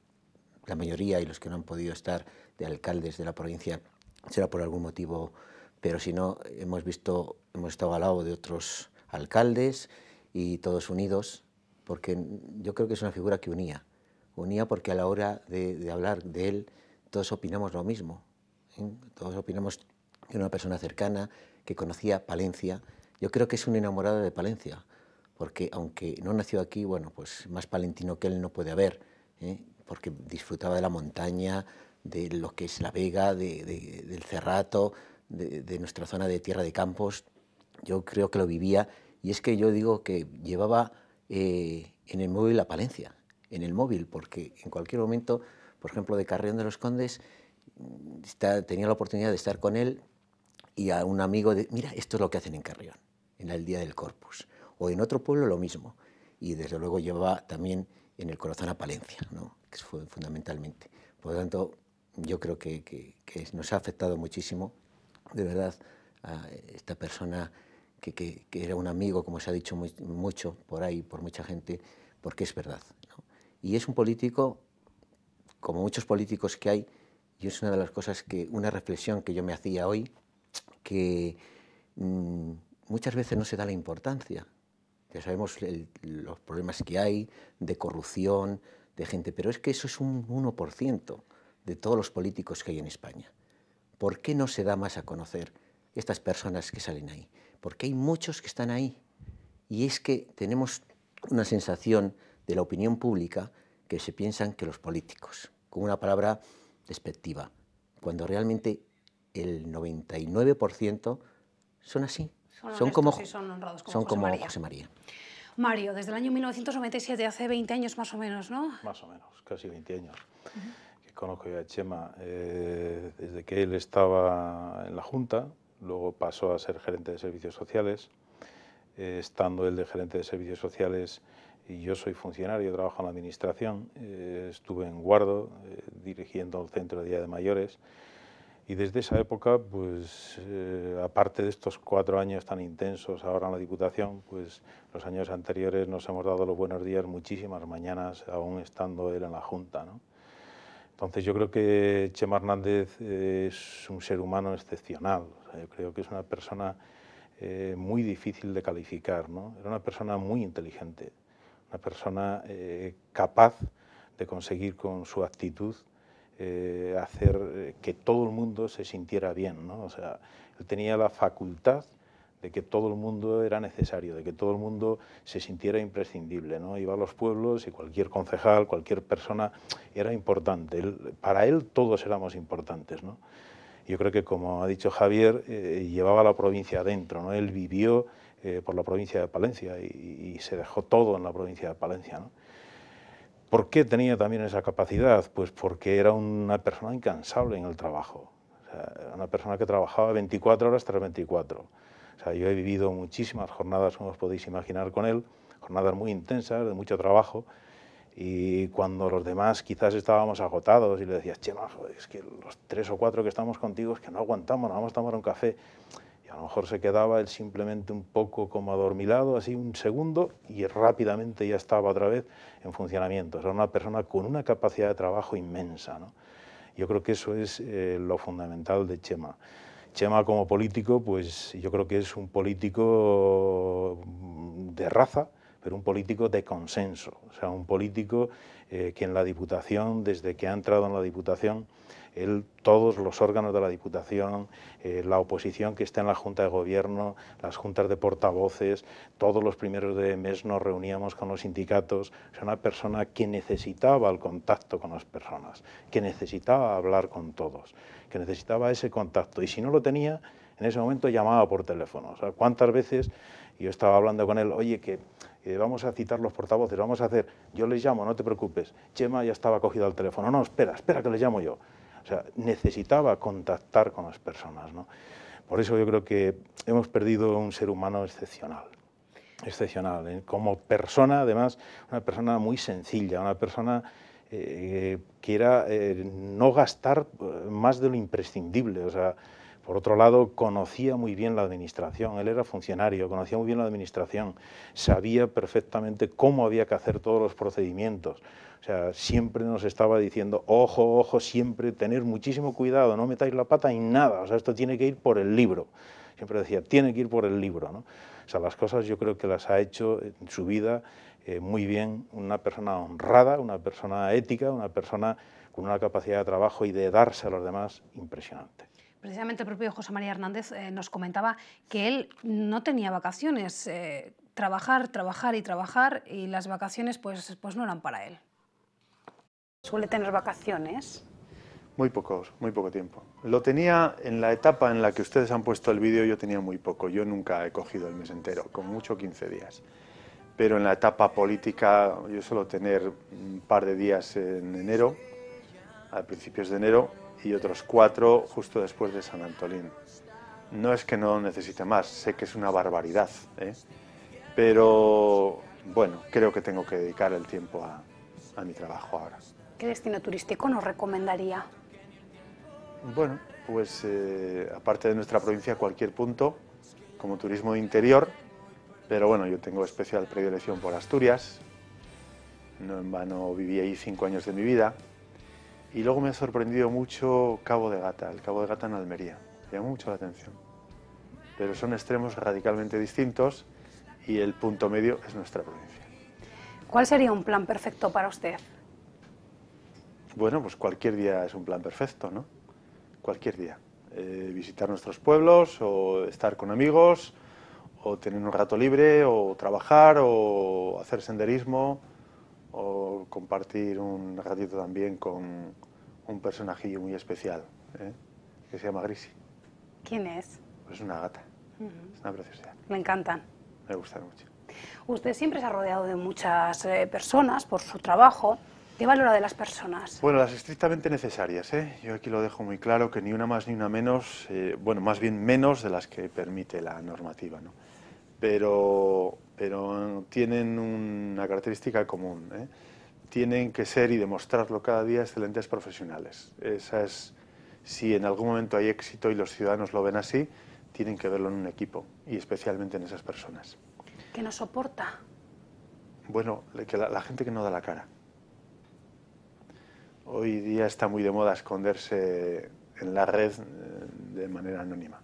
la mayoría y los que no han podido estar de alcaldes de la provincia, será por algún motivo, pero si no, hemos visto, hemos estado al lado de otros alcaldes y todos unidos, porque yo creo que es una figura que unía, unía porque a la hora de, hablar de él todos opinamos lo mismo, ¿eh? todos opinamos que una persona cercana, que conocía Palencia, yo creo que es un enamorado de Palencia, porque aunque no nació aquí, bueno, pues más palentino que él no puede haber, ¿eh? porque disfrutaba de la montaña, de lo que es la vega, del cerrato, de, nuestra zona de tierra de campos. Yo creo que lo vivía y es que yo digo que llevaba eh, en el móvil a Palencia, en el móvil, porque en cualquier momento, por ejemplo, de Carrión de los Condes, mm, tenía la oportunidad de estar con él y a un amigo de, mira, esto es lo que hacen en Carrión en el día del Corpus. O en otro pueblo lo mismo. Y desde luego llevaba también en el corazón a Palencia, ¿no? que fue fundamentalmente. Por lo tanto, yo creo que, que, nos ha afectado muchísimo, de verdad, a esta persona que, que, era un amigo, como se ha dicho mucho por ahí, por mucha gente, porque es verdad. Y es un político, como muchos políticos que hay, y es una de las cosas que, una reflexión que yo me hacía hoy, que mm, muchas veces no se da la importancia. Ya sabemos los problemas que hay de corrupción, de gente, pero es que eso es un 1% de todos los políticos que hay en España. ¿Por qué no se da más a conocer estas personas que salen ahí? Porque hay muchos que están ahí. Y es que tenemos una sensación de la opinión pública que se piensan que los políticos, con una palabra despectiva, cuando realmente el 99% son así. Son, como, son como, José, María. Mario, desde el año 1997, hace 20 años más o menos, ¿no? Más o menos, casi 20 años. que conozco yo a Chema eh, desde que él estaba en la Junta, luego pasó a ser gerente de servicios sociales. Eh, estando él de gerente de servicios sociales y yo soy funcionario, trabajo en la administración, eh, estuve en Guardo dirigiendo el centro de día de mayores y desde esa época, pues eh, aparte de estos cuatro años tan intensos ahora en la Diputación, pues los años anteriores nos hemos dado los buenos días muchísimas mañanas, aún estando él en la Junta. ¿no? Entonces yo creo que Chema Hernández eh, es un ser humano excepcional. yo creo que es una persona eh, muy difícil de calificar. ¿no? Era una persona muy inteligente, una persona capaz de conseguir con su actitud eh, hacer eh, que todo el mundo se sintiera bien. ¿no? O sea, él tenía la facultad de que todo el mundo era necesario, de que todo el mundo se sintiera imprescindible. ¿no? Iba a los pueblos y cualquier concejal, cualquier persona era importante. para él todos éramos importantes. ¿no? Yo creo que, como ha dicho Javier, eh, llevaba la provincia adentro. ¿no? Él vivió por la provincia de Palencia y, se dejó todo en la provincia de Palencia. ¿no? ¿Por qué tenía también esa capacidad? Pues porque era una persona incansable en el trabajo. una persona que trabajaba 24 horas tras 24. O sea, yo he vivido muchísimas jornadas, como os podéis imaginar, con él, jornadas muy intensas, de mucho trabajo. Y cuando los demás quizás estábamos agotados y le decías, Chema, es que los tres o cuatro que estamos contigo es que no aguantamos, no vamos a tomar un café a lo mejor se quedaba él simplemente un poco como adormilado, así un segundo, y rápidamente ya estaba otra vez en funcionamiento. O sea, una persona con una capacidad de trabajo inmensa. ¿no? Yo creo que eso es eh, lo fundamental de Chema. Chema como político, pues yo creo que es un político mm, de raza, pero un político de consenso. O sea, un político eh, que en la Diputación, desde que ha entrado en la Diputación, él, todos los órganos de la Diputación, eh, la oposición que está en la Junta de Gobierno, las juntas de portavoces, todos los primeros de mes nos reuníamos con los sindicatos. era una persona que necesitaba el contacto con las personas, que necesitaba hablar con todos, que necesitaba ese contacto. Y si no lo tenía, en ese momento llamaba por teléfono. O sea, ¿cuántas veces yo estaba hablando con él? Oye, que vamos a citar los portavoces, vamos a hacer... Yo les llamo, no te preocupes. Chema ya estaba cogido al teléfono. No, espera, espera que le llamo yo. O sea, necesitaba contactar con las personas. ¿no? Por eso yo creo que hemos perdido un ser humano excepcional. Excepcional. ¿eh? Como persona, además, una persona muy sencilla, una persona eh, que era eh, no gastar más de lo imprescindible. O sea, por otro lado, conocía muy bien la administración, él era funcionario, conocía muy bien la administración, sabía perfectamente cómo había que hacer todos los procedimientos. O sea, siempre nos estaba diciendo, ojo, ojo, siempre tener muchísimo cuidado, no metáis la pata en nada, o sea, esto tiene que ir por el libro. Siempre decía, tiene que ir por el libro. O sea, las cosas yo creo que las ha hecho en su vida eh, muy bien una persona honrada, una persona ética, una persona con una capacidad de trabajo y de darse a los demás impresionante precisamente el propio José María Hernández eh, nos comentaba que él no tenía vacaciones, eh, trabajar, trabajar y trabajar y las vacaciones pues, pues, no eran para él. ¿Suele tener vacaciones? Muy pocos, muy poco tiempo. Lo tenía en la etapa en la que ustedes han puesto el vídeo, yo tenía muy poco. Yo nunca he cogido el mes entero, con mucho 15 días. Pero en la etapa política yo suelo tener un par de días en enero, a principios de enero, y otros cuatro justo después de San Antolín. No es que no necesite más, sé que es una barbaridad, ¿eh? pero bueno, creo que tengo que dedicar el tiempo a, mi trabajo ahora. ¿Qué destino turístico nos recomendaría? Bueno, pues eh, aparte de nuestra provincia, cualquier punto, como turismo de interior, pero bueno, yo tengo especial predilección por Asturias, no en vano viví ahí cinco años de mi vida, y luego me ha sorprendido mucho Cabo de Gata, el Cabo de Gata en Almería. llamó mucho la atención. Pero son extremos radicalmente distintos y el punto medio es nuestra provincia. ¿Cuál sería un plan perfecto para usted? Bueno, pues cualquier día es un plan perfecto, ¿no? Cualquier día. Eh, visitar nuestros pueblos o estar con amigos o tener un rato libre o trabajar o hacer senderismo o compartir un ratito también con un personajillo muy especial, ¿eh? que se llama Grisi. ¿Quién es? es una gata, es una preciosidad. Me encantan. Me gustan mucho. Usted siempre se ha rodeado de muchas eh, personas por su trabajo. ¿Qué valora de las personas? Bueno, las estrictamente necesarias. ¿eh? Yo aquí lo dejo muy claro, que ni una más ni una menos, bueno, más bien menos de las que permite la normativa. ¿no? Pero pero tienen una característica común. ¿eh? Tienen que ser y demostrarlo cada día excelentes profesionales. Esa es, si en algún momento hay éxito y los ciudadanos lo ven así, tienen que verlo en un equipo y especialmente en esas personas. ¿Qué nos soporta? Bueno, la gente que no da la cara. Hoy día está muy de moda esconderse en la red eh, de manera anónima.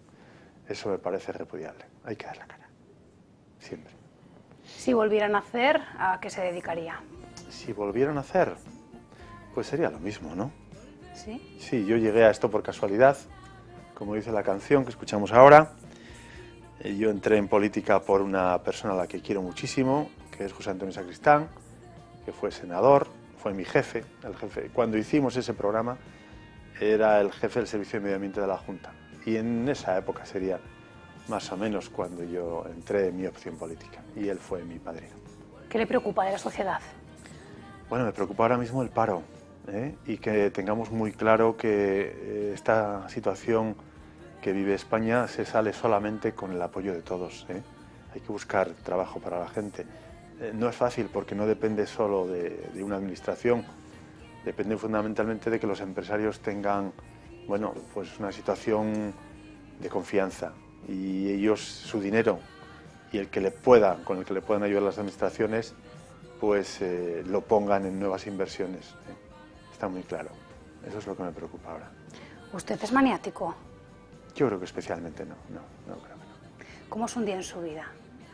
Eso me parece repudiable. Hay que dar la cara. Siempre. Si volvieran a hacer, ¿a qué se dedicaría? Si volvieran a hacer, pues sería lo mismo, ¿no? Sí. Sí, yo llegué a esto por casualidad, como dice la canción que escuchamos ahora. Eh, yo entré en política por una persona a la que quiero muchísimo, que es José Antonio Sacristán, que fue senador, fue mi jefe, el jefe. Cuando hicimos ese programa, era el jefe del Servicio de Medio Ambiente de la Junta. Y en esa época sería más o menos cuando yo entré en mi opción política y él fue mi padrino. ¿Qué le preocupa de la sociedad? Bueno, me preocupa ahora mismo el paro ¿eh? y que tengamos muy claro que eh, esta situación que vive España se sale solamente con el apoyo de todos. ¿eh? Hay que buscar trabajo para la gente. no es fácil porque no depende solo de, de una administración, depende fundamentalmente de que los empresarios tengan bueno, pues una situación de confianza, y ellos su dinero y el que le pueda, con el que le puedan ayudar las administraciones, pues eh, lo pongan en nuevas inversiones. ¿eh? Está muy claro. Eso es lo que me preocupa ahora. ¿Usted es maniático? Yo creo que especialmente no, no, no ¿Cómo es un día en su vida?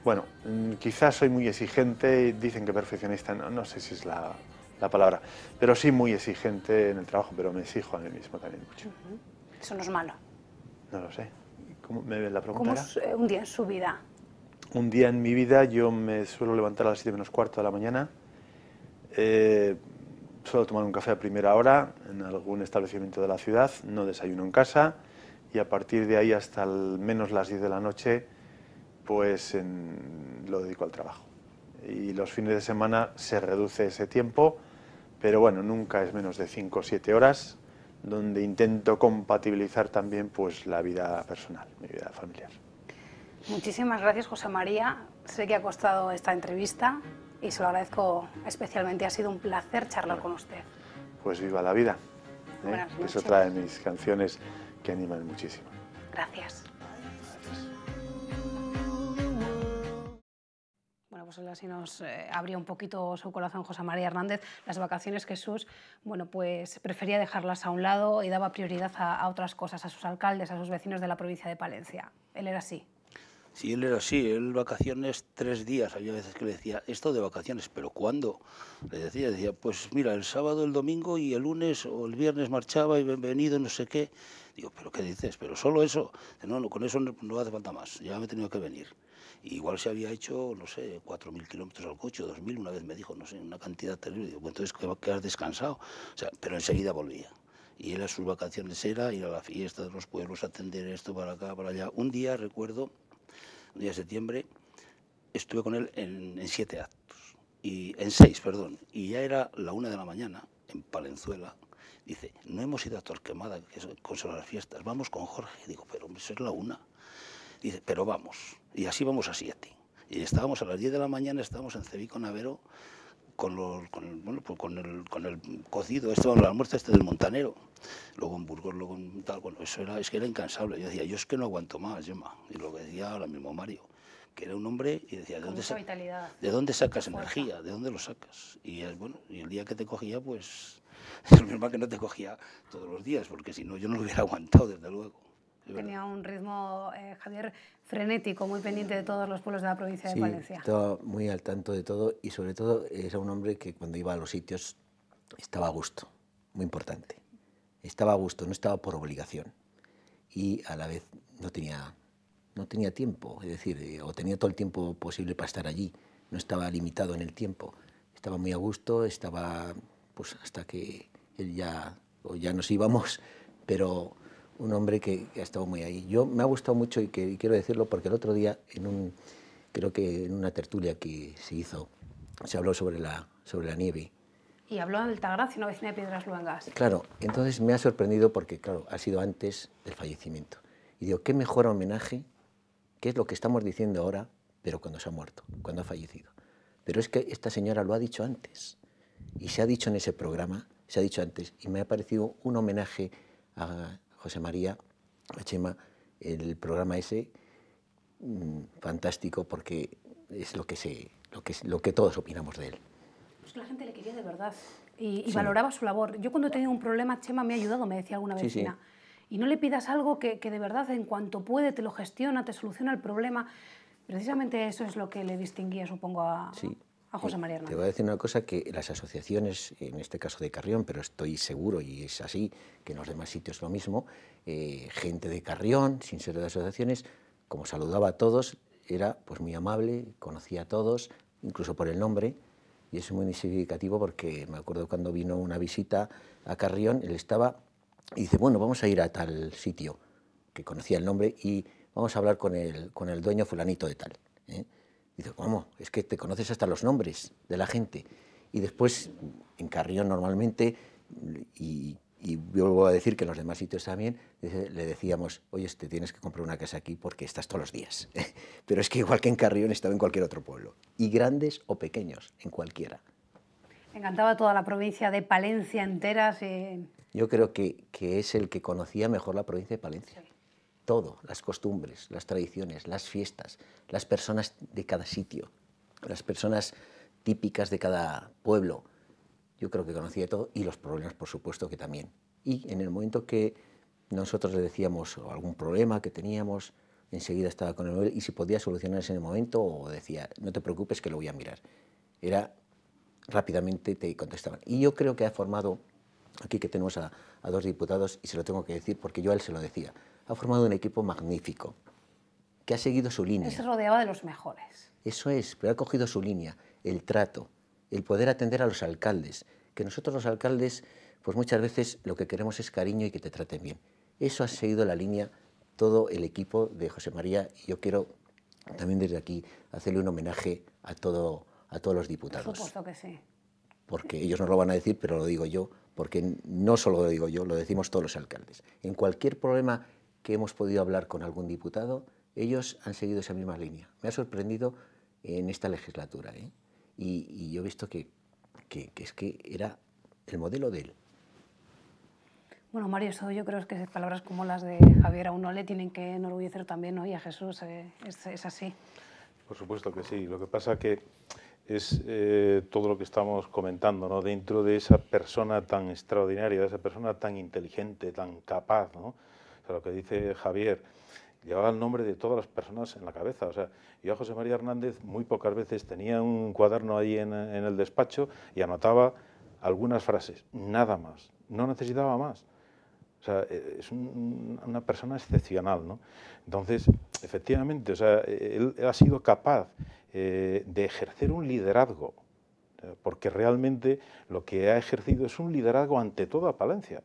Bueno, mm, quizás soy muy exigente, dicen que perfeccionista, no, sé si es la, la, palabra, pero sí muy exigente en el trabajo, pero me exijo a mí mismo también mucho. Eso no es malo. No lo sé. ¿Cómo eh, un día en su vida? Un día en mi vida yo me suelo levantar a las 7 menos cuarto de la mañana. Eh, suelo tomar un café a primera hora en algún establecimiento de la ciudad, no desayuno en casa y a partir de ahí hasta al menos las 10 de la noche pues lo dedico al trabajo. Y los fines de semana se reduce ese tiempo, pero bueno, nunca es menos de 5 o 7 horas, donde intento compatibilizar también pues la vida personal, mi vida familiar. Muchísimas gracias, José María. Sé que ha costado esta entrevista y se lo agradezco especialmente. Ha sido un placer charlar con usted. Pues viva la vida. ¿eh? Es otra de mis canciones que animan muchísimo. Gracias. Pues así nos eh, abría un poquito su corazón José María Hernández. Las vacaciones Jesús, bueno, pues prefería dejarlas a un lado y daba prioridad a, otras cosas, a sus alcaldes, a sus vecinos de la provincia de Palencia. Él era así. Sí, él era así, él vacaciones tres días, había veces que le decía, esto de vacaciones, pero ¿cuándo? Le decía, decía, pues mira, el sábado, el domingo y el lunes o el viernes marchaba y bienvenido, no sé qué. Digo, pero ¿qué dices? Pero solo eso. No, no, con eso no hace falta más, ya me he tenido que venir igual se había hecho, no sé, 4.000 kilómetros al coche, 2.000, una vez me dijo, no sé, una cantidad terrible. Digo, pues entonces, ¿qué, has descansado? O sea, pero enseguida volvía. Y él a sus vacaciones era ir a la fiesta de los pueblos, atender esto para acá, para allá. Un día, recuerdo, un día de septiembre, estuve con él en, siete actos, y, en seis, perdón, y ya era la una de la mañana, en Palenzuela, Dice, no hemos ido a Torquemada, que con las fiestas, vamos con Jorge. Digo, pero hombre, eso es la una. Dice, pero vamos. Y así vamos a Siete. Y estábamos a las 10 de la mañana, estábamos en Cevico, Navero con, los, con, el, bueno, pues con, el, con el cocido, este, la almuerzo este del montanero. Luego en Burgos, luego en tal. Bueno, eso era, es que era incansable. Yo decía, yo es que no aguanto más, Yema. Y lo que decía ahora mismo Mario que era un hombre y decía, ¿de dónde, ¿de dónde sacas energía? ¿De dónde lo sacas? Y bueno, y el día que te cogía, pues es lo mismo que no te cogía todos los días, porque si no yo no lo hubiera aguantado, desde luego. Tenía un ritmo, eh, Javier, frenético, muy pendiente de todos los pueblos de la provincia de Valencia. Estaba muy al tanto de todo y sobre todo era un hombre que cuando iba a los sitios estaba a gusto, muy importante. Estaba a gusto, no estaba por obligación. Y a la vez no tenía, no tenía tiempo, es decir, eh, o tenía todo el tiempo posible para estar allí, no estaba limitado en el tiempo. Estaba muy a gusto, estaba pues hasta que él ya, o ya nos íbamos, pero un hombre que, ha estado muy ahí. Yo me ha gustado mucho y, que, quiero decirlo porque el otro día, en un, creo que en una tertulia que se hizo, se habló sobre la, sobre la nieve. Y habló de Altagracia, una vecina de Piedras Luengas. Claro, entonces me ha sorprendido porque, claro, ha sido antes del fallecimiento. Y digo, qué mejor homenaje, qué es lo que estamos diciendo ahora, pero cuando se ha muerto, cuando ha fallecido. Pero es que esta señora lo ha dicho antes. Y se ha dicho en ese programa, se ha dicho antes. Y me ha parecido un homenaje a José María, a Chema, el programa ese, mm, fantástico porque es lo que, se, lo, que, lo que todos opinamos de él. que la gente le quería de verdad y, valoraba su labor. Yo cuando he tenido un problema, Chema me ha ayudado, me decía alguna vez. Sí, Y no le pidas algo que, de verdad en cuanto puede te lo gestiona, te soluciona el problema. Precisamente eso es lo que le distinguía, supongo, a, sí. Pues te voy a decir una cosa que las asociaciones, en este caso de Carrión, pero estoy seguro y es así, que en los demás sitios lo mismo, eh, gente de Carrión, sin ser de asociaciones, como saludaba a todos, era pues muy amable, conocía a todos, incluso por el nombre, y es muy significativo porque me acuerdo cuando vino una visita a Carrión, él estaba y dice, bueno, vamos a ir a tal sitio, que conocía el nombre, y vamos a hablar con el, con el dueño fulanito de tal. ¿eh? Dice, ¿cómo? Es que te conoces hasta los nombres de la gente. Y después, en Carrión normalmente, y, vuelvo a decir que en los demás sitios también, le decíamos, oye, te tienes que comprar una casa aquí porque estás todos los días. Pero es que igual que en Carrión estaba en cualquier otro pueblo. Y grandes o pequeños, en cualquiera. Me encantaba toda la provincia de Palencia entera. Yo creo que, es el que conocía mejor la provincia de Palencia todo, las costumbres, las tradiciones, las fiestas, las personas de cada sitio, las personas típicas de cada pueblo. Yo creo que conocía todo y los problemas, por supuesto, que también. Y en el momento que nosotros le decíamos algún problema que teníamos, enseguida estaba con él y si podía solucionarse en el momento o decía, no te preocupes que lo voy a mirar. Era rápidamente te contestaban. Y yo creo que ha formado, aquí que tenemos a dos diputados, y se lo tengo que decir porque yo a él se lo decía, ha formado un equipo magnífico, que ha seguido su línea. Se rodeaba de los mejores. Eso es, pero ha cogido su línea, el trato, el poder atender a los alcaldes, que nosotros los alcaldes, pues muchas veces lo que queremos es cariño y que te traten bien. Eso ha seguido la línea todo el equipo de José María y yo quiero también desde aquí hacerle un homenaje a, todo, a todos los diputados. Por supuesto que sí. Porque ellos no lo van a decir, pero lo digo yo, porque no solo lo digo yo, lo decimos todos los alcaldes. En cualquier problema que hemos podido hablar con algún diputado, ellos han seguido esa misma línea. Me ha sorprendido en esta legislatura. ¿eh? Y, yo he visto que, que, es que era el modelo de él. Bueno, Mario, eso yo creo que palabras como las de Javier aún no le tienen que enorgullecer también, ¿no? Y a Jesús, eh, es, así. Por supuesto que sí. Lo que pasa que es eh, todo lo que estamos comentando, ¿no? Dentro de esa persona tan extraordinaria, de esa persona tan inteligente, tan capaz, ¿no? lo que dice Javier, llevaba el nombre de todas las personas en la cabeza. O sea, yo a José María Hernández muy pocas veces tenía un cuaderno ahí en, el despacho y anotaba algunas frases, nada más, no necesitaba más. O sea, e, es una persona excepcional, ¿no? Entonces, efectivamente, o sea, él, ha sido capaz eh, de ejercer un liderazgo, eh, porque realmente lo que ha ejercido es un liderazgo ante toda Palencia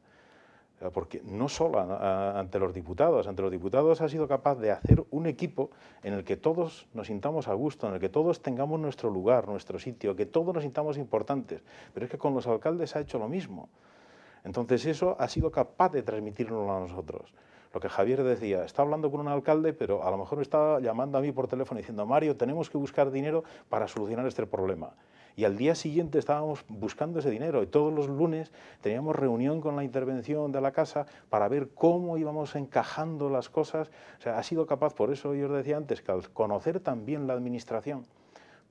porque no solo ante los diputados, ante los diputados ha sido capaz de hacer un equipo en el que todos nos sintamos a gusto, en el que todos tengamos nuestro lugar, nuestro sitio, que todos nos sintamos importantes, pero es que con los alcaldes ha hecho lo mismo. Entonces eso ha sido capaz de transmitirlo a nosotros. Lo que Javier decía, está hablando con un alcalde, pero a lo mejor me está llamando a mí por teléfono diciendo, Mario, tenemos que buscar dinero para solucionar este problema y al día siguiente estábamos buscando ese dinero y todos los lunes teníamos reunión con la intervención de la casa para ver cómo íbamos encajando las cosas. O sea, ha sido capaz, por eso yo os decía antes, que al conocer también la administración,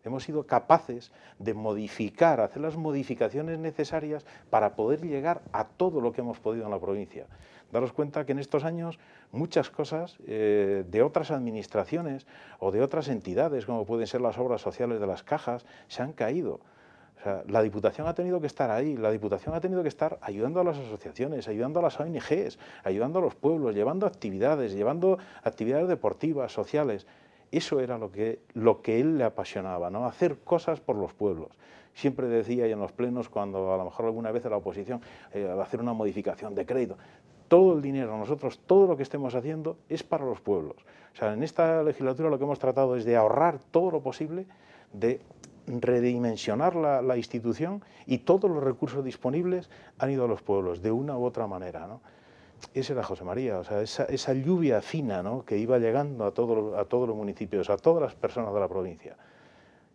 Hemos sido capaces de modificar, hacer las modificaciones necesarias para poder llegar a todo lo que hemos podido en la provincia. Daros cuenta que en estos años muchas cosas eh, de otras administraciones o de otras entidades, como pueden ser las obras sociales de las cajas, se han caído. la Diputación ha tenido que estar ahí, la Diputación ha tenido que estar ayudando a las asociaciones, ayudando a las ONGs, ayudando a los pueblos, llevando actividades, llevando actividades deportivas, sociales. Eso era lo que, lo que él le apasionaba, ¿no? hacer cosas por los pueblos. Siempre decía, y en los plenos, cuando a lo mejor alguna vez la oposición, va eh, a hacer una modificación de crédito, todo el dinero, nosotros todo lo que estemos haciendo es para los pueblos. O sea, en esta legislatura lo que hemos tratado es de ahorrar todo lo posible, de redimensionar la, institución y todos los recursos disponibles han ido a los pueblos, de una u otra manera. ¿no? Ese era José María, o sea, esa, lluvia fina ¿no? que iba llegando a, a todos los municipios, a todas las personas de la provincia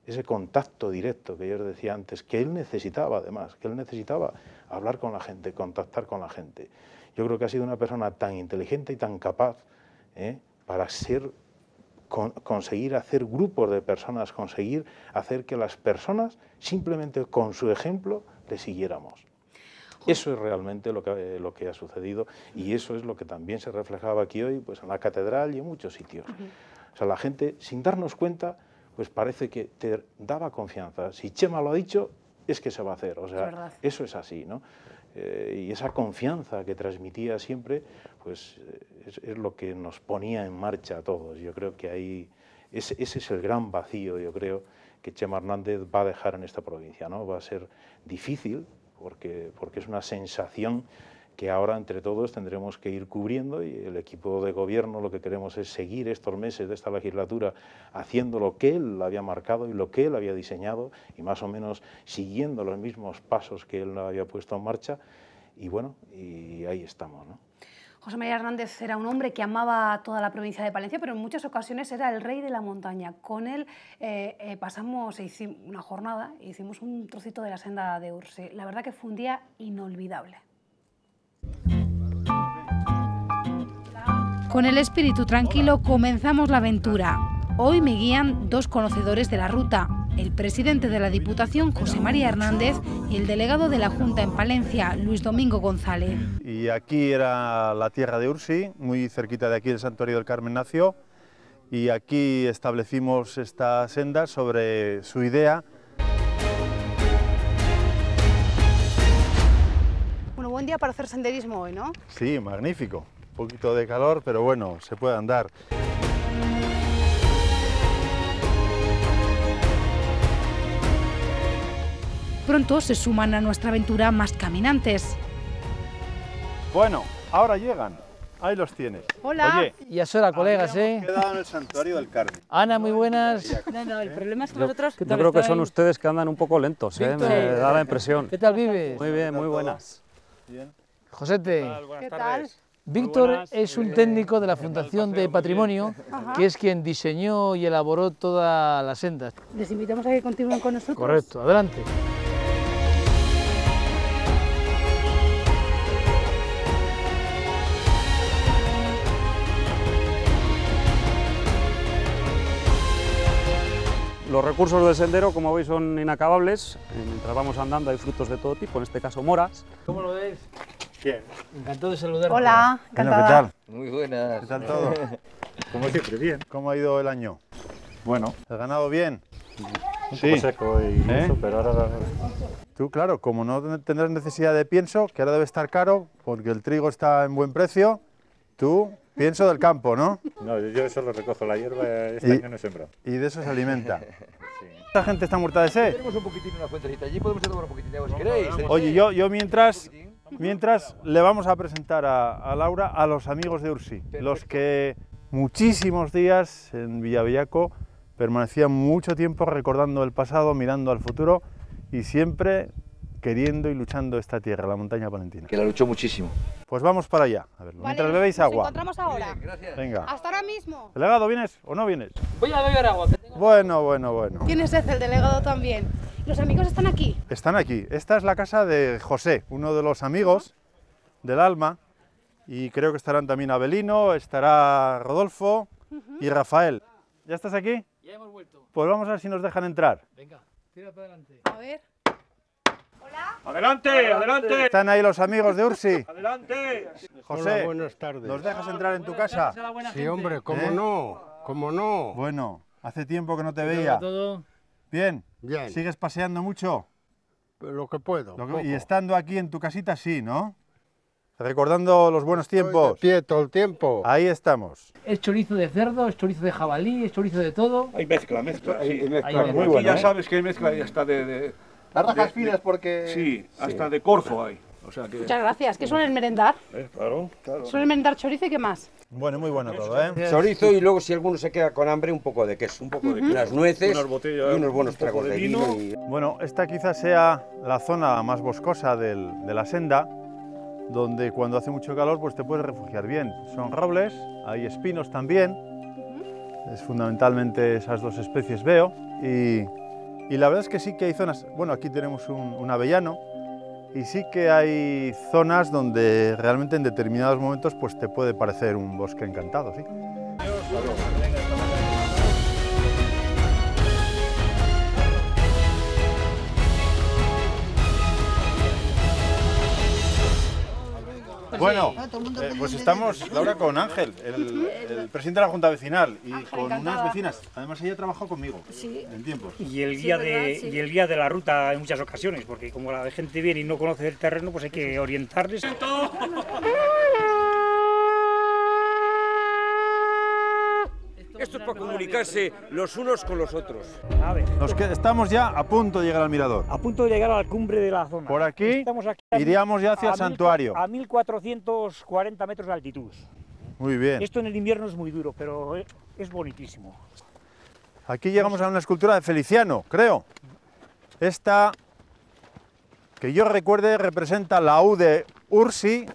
ese contacto directo que yo os decía antes, que él necesitaba además, que él necesitaba hablar con la gente, contactar con la gente. Yo creo que ha sido una persona tan inteligente y tan capaz ¿eh? para ser, conseguir hacer grupos de personas, conseguir hacer que las personas simplemente con su ejemplo le siguiéramos. Eso es realmente lo que, eh, lo que ha sucedido y eso es lo que también se reflejaba aquí hoy pues, en la catedral y en muchos sitios. O sea, la gente, sin darnos cuenta, pues parece que te daba confianza. Si Chema lo ha dicho, es que se va a hacer. O sea, eso es así, ¿no? Eh, y esa confianza que transmitía siempre, pues eh, es, lo que nos ponía en marcha a todos. Yo creo que ahí ese, es el gran vacío, yo creo, que Chema Hernández va a dejar en esta provincia. ¿no? Va a ser difícil porque, porque es una sensación que ahora entre todos tendremos que ir cubriendo y el equipo de gobierno lo que queremos es seguir estos meses de esta legislatura haciendo lo que él había marcado y lo que él había diseñado y más o menos siguiendo los mismos pasos que él había puesto en marcha y bueno, y ahí estamos. José María Hernández era un hombre que amaba toda la provincia de Palencia, pero en muchas ocasiones era el rey de la montaña. Con él eh, eh pasamos e hicimos una jornada, e hicimos un trocito de la senda de Urse. La verdad que fue un día inolvidable. Con el espíritu tranquilo comenzamos la aventura. Hoy me guían dos conocedores de la ruta, el presidente de la Diputación, José María Hernández, y el delegado de la Junta en Palencia, Luis Domingo González. Y aquí era la tierra de Ursi, muy cerquita de aquí el santuario del Carmen nació, y aquí establecimos esta senda sobre su idea. Bueno, buen día para hacer senderismo hoy, ¿no? Sí, magnífico. Un poquito de calor, pero bueno, se puede andar. Pronto se suman a nuestra aventura más caminantes. Bueno, ahora llegan. Ahí los tienes. Hola. Oye, y colegas, ¿eh? Quedado en el santuario del carne Ana, muy buenas. No, no, el ¿Eh? problema es que vosotros... Yo, yo creo que son ustedes que andan un poco lentos, ¿eh? Me da la impresión. ¿Qué tal vives? Muy bien, muy buenas. Josete. ¿Qué Tal? Víctor es un eh, técnico de la Fundación de Patrimonio, que es quien diseñó y elaboró todas las sendas. Les invitamos a que continúen con nosotros. Correcto, adelante. Los recursos del sendero, como veis, son inacabables. Mientras vamos andando hay frutos de todo tipo, en este caso moras. ¿Cómo lo veis? Bien. Encantado de saludar. Hola, encantada. Bueno, ¿Qué tal? Muy buenas. ¿Qué tal todo? Como siempre, bien. ¿Cómo ha ido el año? Bueno. ¿Has ganado bien? Un sí. poco seco y ¿Eh? eso, pero ahora... Tú, claro, como no tendrás necesidad de pienso, que ahora debe estar caro, porque el trigo está en buen precio, tú, pienso del campo, ¿no? No, yo eso lo recojo, la hierba este y, año no he sembrado. Y de eso se alimenta. sí. ¿Esta gente está muerta de sed? Tenemos un poquitín una fuentecita, allí podemos tomar un poquitín de agua si queréis. ¿eh? Oye, yo, yo mientras Mientras le vamos a presentar a, Laura a los amigos de Ursi, los que muchísimos días en Villavillaco permanecían mucho tiempo recordando el pasado, mirando al futuro y siempre queriendo y luchando esta tierra, la montaña palentina. Que la luchó muchísimo. Pues vamos para allá. Mientras bebéis agua. Nos encontramos ahora. gracias. Venga. Hasta ahora mismo. ¿Delegado, vienes o no vienes? Voy a beber agua. Bueno, bueno, bueno. ¿Tienes sed el delegado también? Los amigos están aquí. Están aquí. Esta es la casa de José, uno de los amigos del alma. Y creo que estarán también Abelino, estará Rodolfo y Rafael. ¿Ya estás aquí? Ya hemos vuelto. Pues vamos a ver si nos dejan entrar. Venga, tira para adelante. A ver. Hola. Adelante, adelante. Están ahí los amigos de Ursi. adelante. José, tardes. ¿Nos dejas entrar en tu casa? Sí, hombre, cómo ¿Eh? no, cómo no. Bueno, hace tiempo que no te veía. Todo? Bien. ¿Sigues paseando mucho? Lo que puedo. y estando aquí en tu casita, sí, ¿no? Recordando los buenos tiempos. pie todo el tiempo. Ahí estamos. Es chorizo de cerdo, es chorizo de jabalí, es chorizo de todo. Hay mezcla, mezcla. aquí ya ¿eh? sabes que hay mezcla y hasta de. Las rajas finas porque. Sí, hasta de corzo hay que... Muchas gracias. ¿Qué suelen merendar? Eh, claro, claro. ¿Suelen merendar chorizo y qué más? Bueno, muy bueno todo, ¿eh? Chorizo y luego, si alguno se queda con hambre, un poco de queso. Un poco de queso. Unas nueces y unos buenos tragos de vino. Bueno, esta quizás sea la zona más boscosa de la senda, donde cuando hace mucho calor pues te puedes refugiar bien. Son robles, hay espinos también, es fundamentalmente esas dos especies veo, y, la verdad es que sí que hay zonas... Bueno, aquí tenemos un avellano, y sí que hay zonas donde realmente en determinados momentos pues te puede parecer un bosque encantado, ¿sí? Bueno, ah, eh, pues estamos, Laura, con Ángel, el, presidente de la Junta Vecinal, y con unas vecinas. Además, ella trabajó conmigo en tiempos. Y el, guía de, y el guía de la ruta en muchas ocasiones, porque como la gente viene y no conoce el terreno, pues hay que orientarles. Esto es para comunicarse los unos con los otros. estamos ya a punto de llegar al mirador. A punto de llegar a la cumbre de la zona. Por aquí, iríamos ya hacia el santuario. A 1440 metros de altitud. Muy bien. Esto en el invierno es muy duro, pero eh, es bonitísimo. Aquí llegamos a una escultura de Feliciano, creo. Esta, que yo recuerde, representa la U de Ursi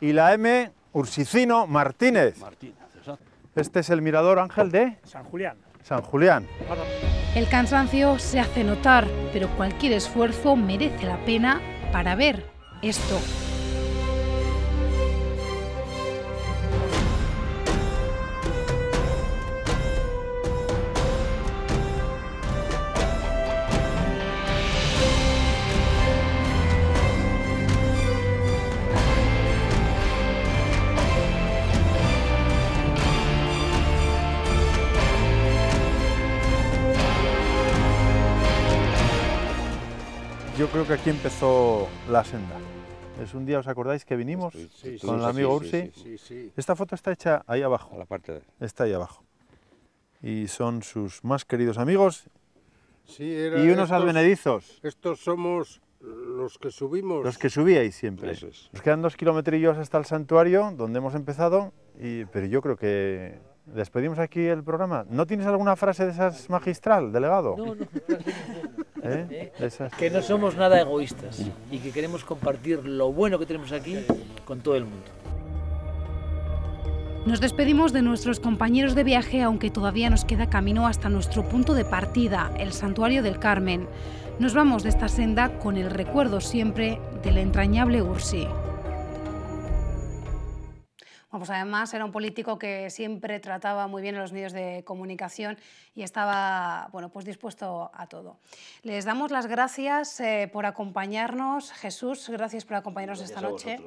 y la M Ursicino Martínez. Martínez. Este es el mirador Ángel de... San Julián. San Julián. El cansancio se hace notar, pero cualquier esfuerzo merece la pena para ver esto. creo que aquí empezó la senda. Es un día, ¿os acordáis que vinimos con el amigo Ursi? Sí, Esta foto está hecha ahí abajo. la parte Está ahí abajo. Y son sus más queridos amigos. Sí, y unos alvenedizos. Estos somos los que subimos. Los que subíais siempre. Nos quedan dos kilometrillos hasta el santuario, donde hemos empezado, pero yo creo que ¿Despedimos aquí el programa? ¿No tienes alguna frase de esas magistral, delegado? ¿Eh? Que no somos nada egoístas y que queremos compartir lo bueno que tenemos aquí con todo el mundo. Nos despedimos de nuestros compañeros de viaje, aunque todavía nos queda camino hasta nuestro punto de partida, el Santuario del Carmen. Nos vamos de esta senda con el recuerdo siempre del entrañable Ursi además era un político que siempre trataba muy bien a los medios de comunicación y estaba bueno, pues dispuesto a todo. Les damos las gracias eh, por acompañarnos. Jesús, gracias por acompañarnos esta noche.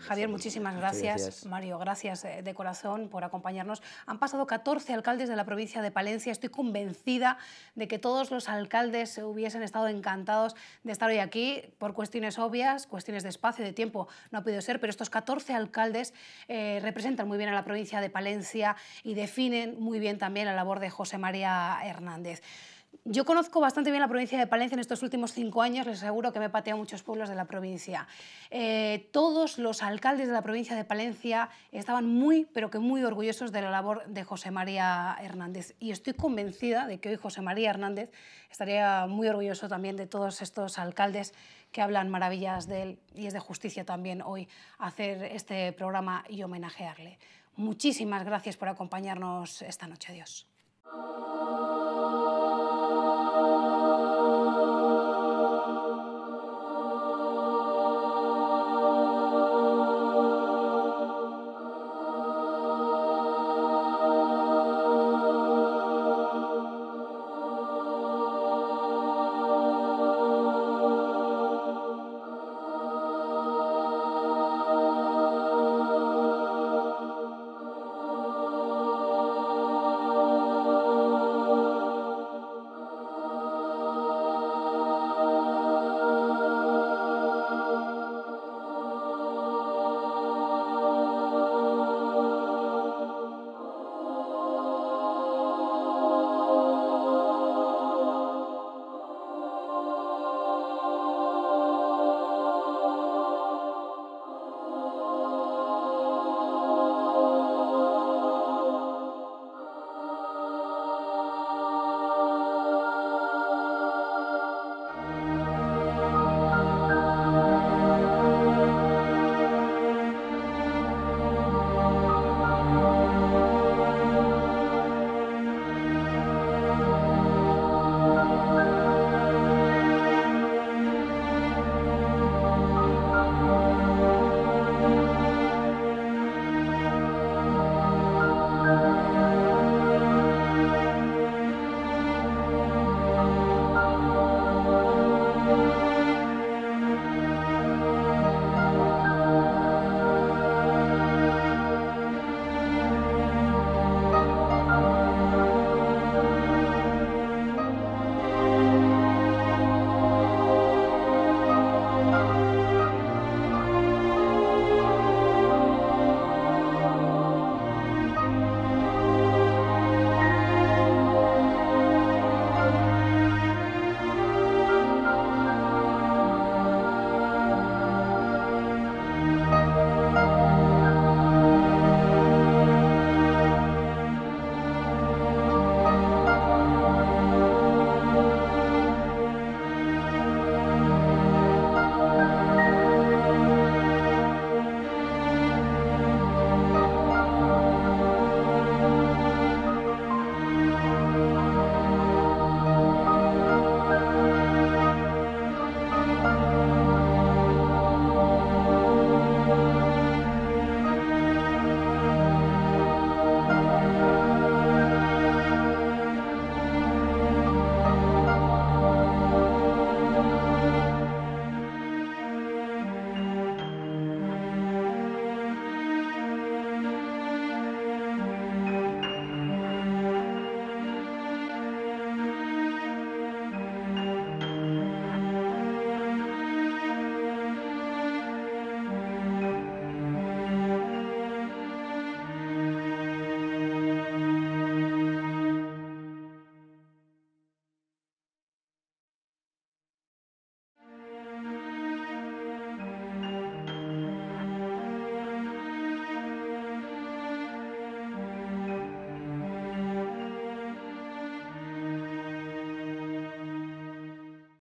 Javier, muchísimas gracias. Mario, gracias eh, de corazón por acompañarnos. Han pasado 14 alcaldes de la provincia de Palencia. Estoy convencida de que todos los alcaldes hubiesen estado encantados de estar hoy aquí por cuestiones obvias, cuestiones de espacio, de tiempo. No ha podido ser, pero estos 14 alcaldes eh, representan muy bien a la provincia de Palencia y definen muy bien también la labor de José María Hernández. Yo conozco bastante bien la provincia de Palencia en estos últimos cinco años, les aseguro que me he pateado muchos pueblos de la provincia. Eh, todos los alcaldes de la provincia de Palencia estaban muy, pero que muy orgullosos de la labor de José María Hernández. Y estoy convencida de que hoy José María Hernández estaría muy orgulloso también de todos estos alcaldes que hablan maravillas de él. Y es de justicia también hoy hacer este programa y homenajearle. Muchísimas gracias por acompañarnos esta noche. Adiós.